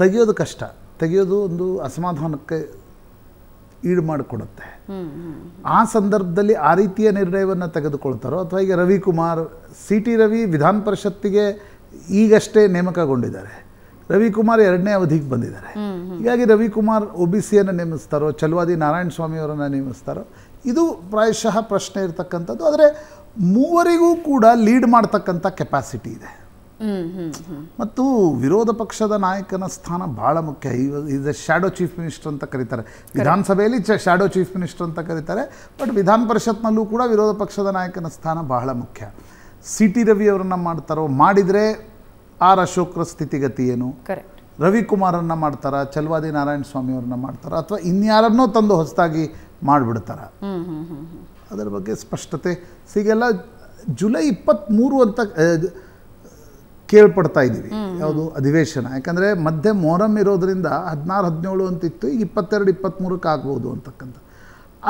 ತೆಗೆಯೋದು ಕಷ್ಟ ತೆಗೆಯೋದು ಒಂದು ಅಸಮಾಧಾನಕ್ಕೆ ಈಡು ಮಾಡಿಕೊಡುತ್ತೆ ಆ ಸಂದರ್ಭದಲ್ಲಿ ಆ ರೀತಿಯ ನಿರ್ಣಯವನ್ನು ತೆಗೆದುಕೊಳ್ತಾರೋ ಅಥವಾ ಈಗ ರವಿಕುಮಾರ್ ಸಿ ಟಿ ರವಿ ವಿಧಾನ ಪರಿಷತ್ತಿಗೆ ಈಗಷ್ಟೇ ನೇಮಕಗೊಂಡಿದ್ದಾರೆ ರವಿಕುಮಾರ್ ಎರಡನೇ ಅವಧಿಗೆ ಬಂದಿದ್ದಾರೆ ಹೀಗಾಗಿ ರವಿಕುಮಾರ್ ಒ ಬಿ ಸಿಯನ್ನು ನೇಮಿಸ್ತಾರೋ ಚಲುವಾದಿ ನಾರಾಯಣ ಸ್ವಾಮಿಯವರನ್ನು ನೇಮಿಸ್ತಾರೋ ಇದು ಪ್ರಾಯಶಃ ಪ್ರಶ್ನೆ ಇರತಕ್ಕಂಥದ್ದು ಆದರೆ ಮೂವರಿಗೂ ಕೂಡ ಲೀಡ್ ಮಾಡ್ತಕ್ಕಂಥ ಕೆಪಾಸಿಟಿ ಇದೆ ಮತ್ತು ವಿರೋಧ ಪಕ್ಷದ ನಾಯಕನ ಸ್ಥಾನ ಬಹಳ ಮುಖ್ಯ ಇದು ಶ್ಯಾಡೋ ಚೀಫ್ ಮಿನಿಸ್ಟರ್ ಅಂತ ಕರೀತಾರೆ ವಿಧಾನಸಭೆಯಲ್ಲಿ ಶ್ಯಾಡೋ ಚೀಫ್ ಮಿನಿಸ್ಟರ್ ಅಂತ ಕರೀತಾರೆ ಬಟ್ ವಿಧಾನ ಪರಿಷತ್ನಲ್ಲೂ ಕೂಡ ವಿರೋಧ ಪಕ್ಷದ ನಾಯಕನ ಸ್ಥಾನ ಬಹಳ ಮುಖ್ಯ ಸಿ ಟಿ ರವಿ ಅವರನ್ನು ಮಾಡ್ತಾರೋ ಮಾಡಿದರೆ ಆರ್ ಅಶೋಕರ ಸ್ಥಿತಿಗತಿ ಏನು ರವಿಕುಮಾರನ್ನು ಮಾಡ್ತಾರಾ ಚಲ್ವಾದಿ ನಾರಾಯಣ ಸ್ವಾಮಿ ಅವ್ರನ್ನ ಮಾಡ್ತಾರಾ ಅಥವಾ ಇನ್ಯಾರನ್ನೋ ತಂದು ಹೊಸದಾಗಿ ಮಾಡಿಬಿಡ್ತಾರ ಅದರ ಬಗ್ಗೆ ಸ್ಪಷ್ಟತೆ ಸಿಗಲ್ಲ ಜುಲೈ ಇಪ್ಪತ್ತ್ಮೂರು ಅಂತ ಕೇಳ್ಪಡ್ತಾ ಇದ್ದೀವಿ ಯಾವುದು ಅಧಿವೇಶನ ಯಾಕಂದರೆ ಮಧ್ಯೆ ಮೊಹರಂ ಇರೋದರಿಂದ ಹದಿನಾರು ಹದಿನೇಳು ಅಂತಿತ್ತು ಈಗ ಇಪ್ಪತ್ತೆರಡು ಇಪ್ಪತ್ತ್ಮೂರಕ್ಕೆ ಆಗ್ಬೋದು ಅಂತಕ್ಕಂಥ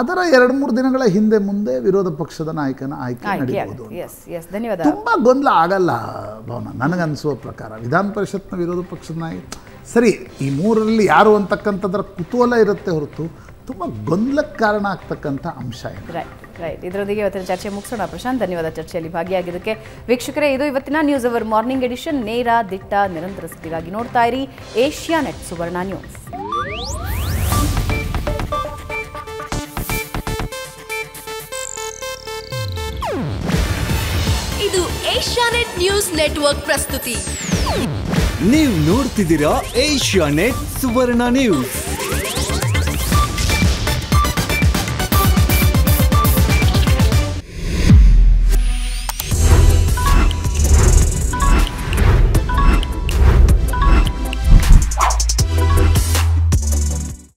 ಅದರ ಎರಡು ಮೂರು ದಿನಗಳ ಹಿಂದೆ ಮುಂದೆ ವಿರೋಧ ಪಕ್ಷದ ನಾಯಕನ ಆಯ್ಕೆ ನಡೆಯಬಹುದು ತುಂಬ ಗೊಂದಲ ಆಗಲ್ಲ ಭವನ ನನಗನ್ನಿಸುವ ಪ್ರಕಾರ ವಿಧಾನ ಪರಿಷತ್ನ ವಿರೋಧ ಪಕ್ಷದ ನಾಯಕ ಸರಿ ಈ ಮೂರರಲ್ಲಿ ಯಾರು ಅಂತಕ್ಕಂಥದ್ರ ಕುತೂಹಲ ಇರುತ್ತೆ ಹೊರತು ತುಂಬ ಗೊಂದಲಕ್ಕೆ ಕಾರಣ ಆಗ್ತಕ್ಕಂಥ ಅಂಶ ಇದೆ ರೈಟ್ ರೈಟ್ ಇದರೊಂದಿಗೆ ಇವತ್ತಿನ ಚರ್ಚೆ ಮುಗಿಸೋಣ ಪ್ರಶಾಂತ್ ಧನ್ಯವಾದ ಚರ್ಚೆಯಲ್ಲಿ ಭಾಗಿಯಾಗಿದ್ದಕ್ಕೆ ವೀಕ್ಷಕರೇ ಇದು ಇವತ್ತಿನ ನ್ಯೂಸ್ ಅವರ್ ಮಾರ್ನಿಂಗ್ ಎಡಿಷನ್ ನೇರ ದಿಟ್ಟ ನಿರಂತರ ಸುದ್ದಿಗಾಗಿ ನೋಡ್ತಾ ಇರಿ ಏಷ್ಯಾ ನೆಟ್ ಸುವರ್ಣ ನ್ಯೂಸ್ ಇದು ಏಷ್ಯಾ ನ್ಯೂಸ್ ನೆಟ್ವರ್ಕ್ ಪ್ರಸ್ತುತಿ ನೀವು ನೋಡ್ತಿದ್ದೀರಾ ಏಷ್ಯಾ ನೆಟ್ ಸುವರ್ಣ ನ್ಯೂಸ್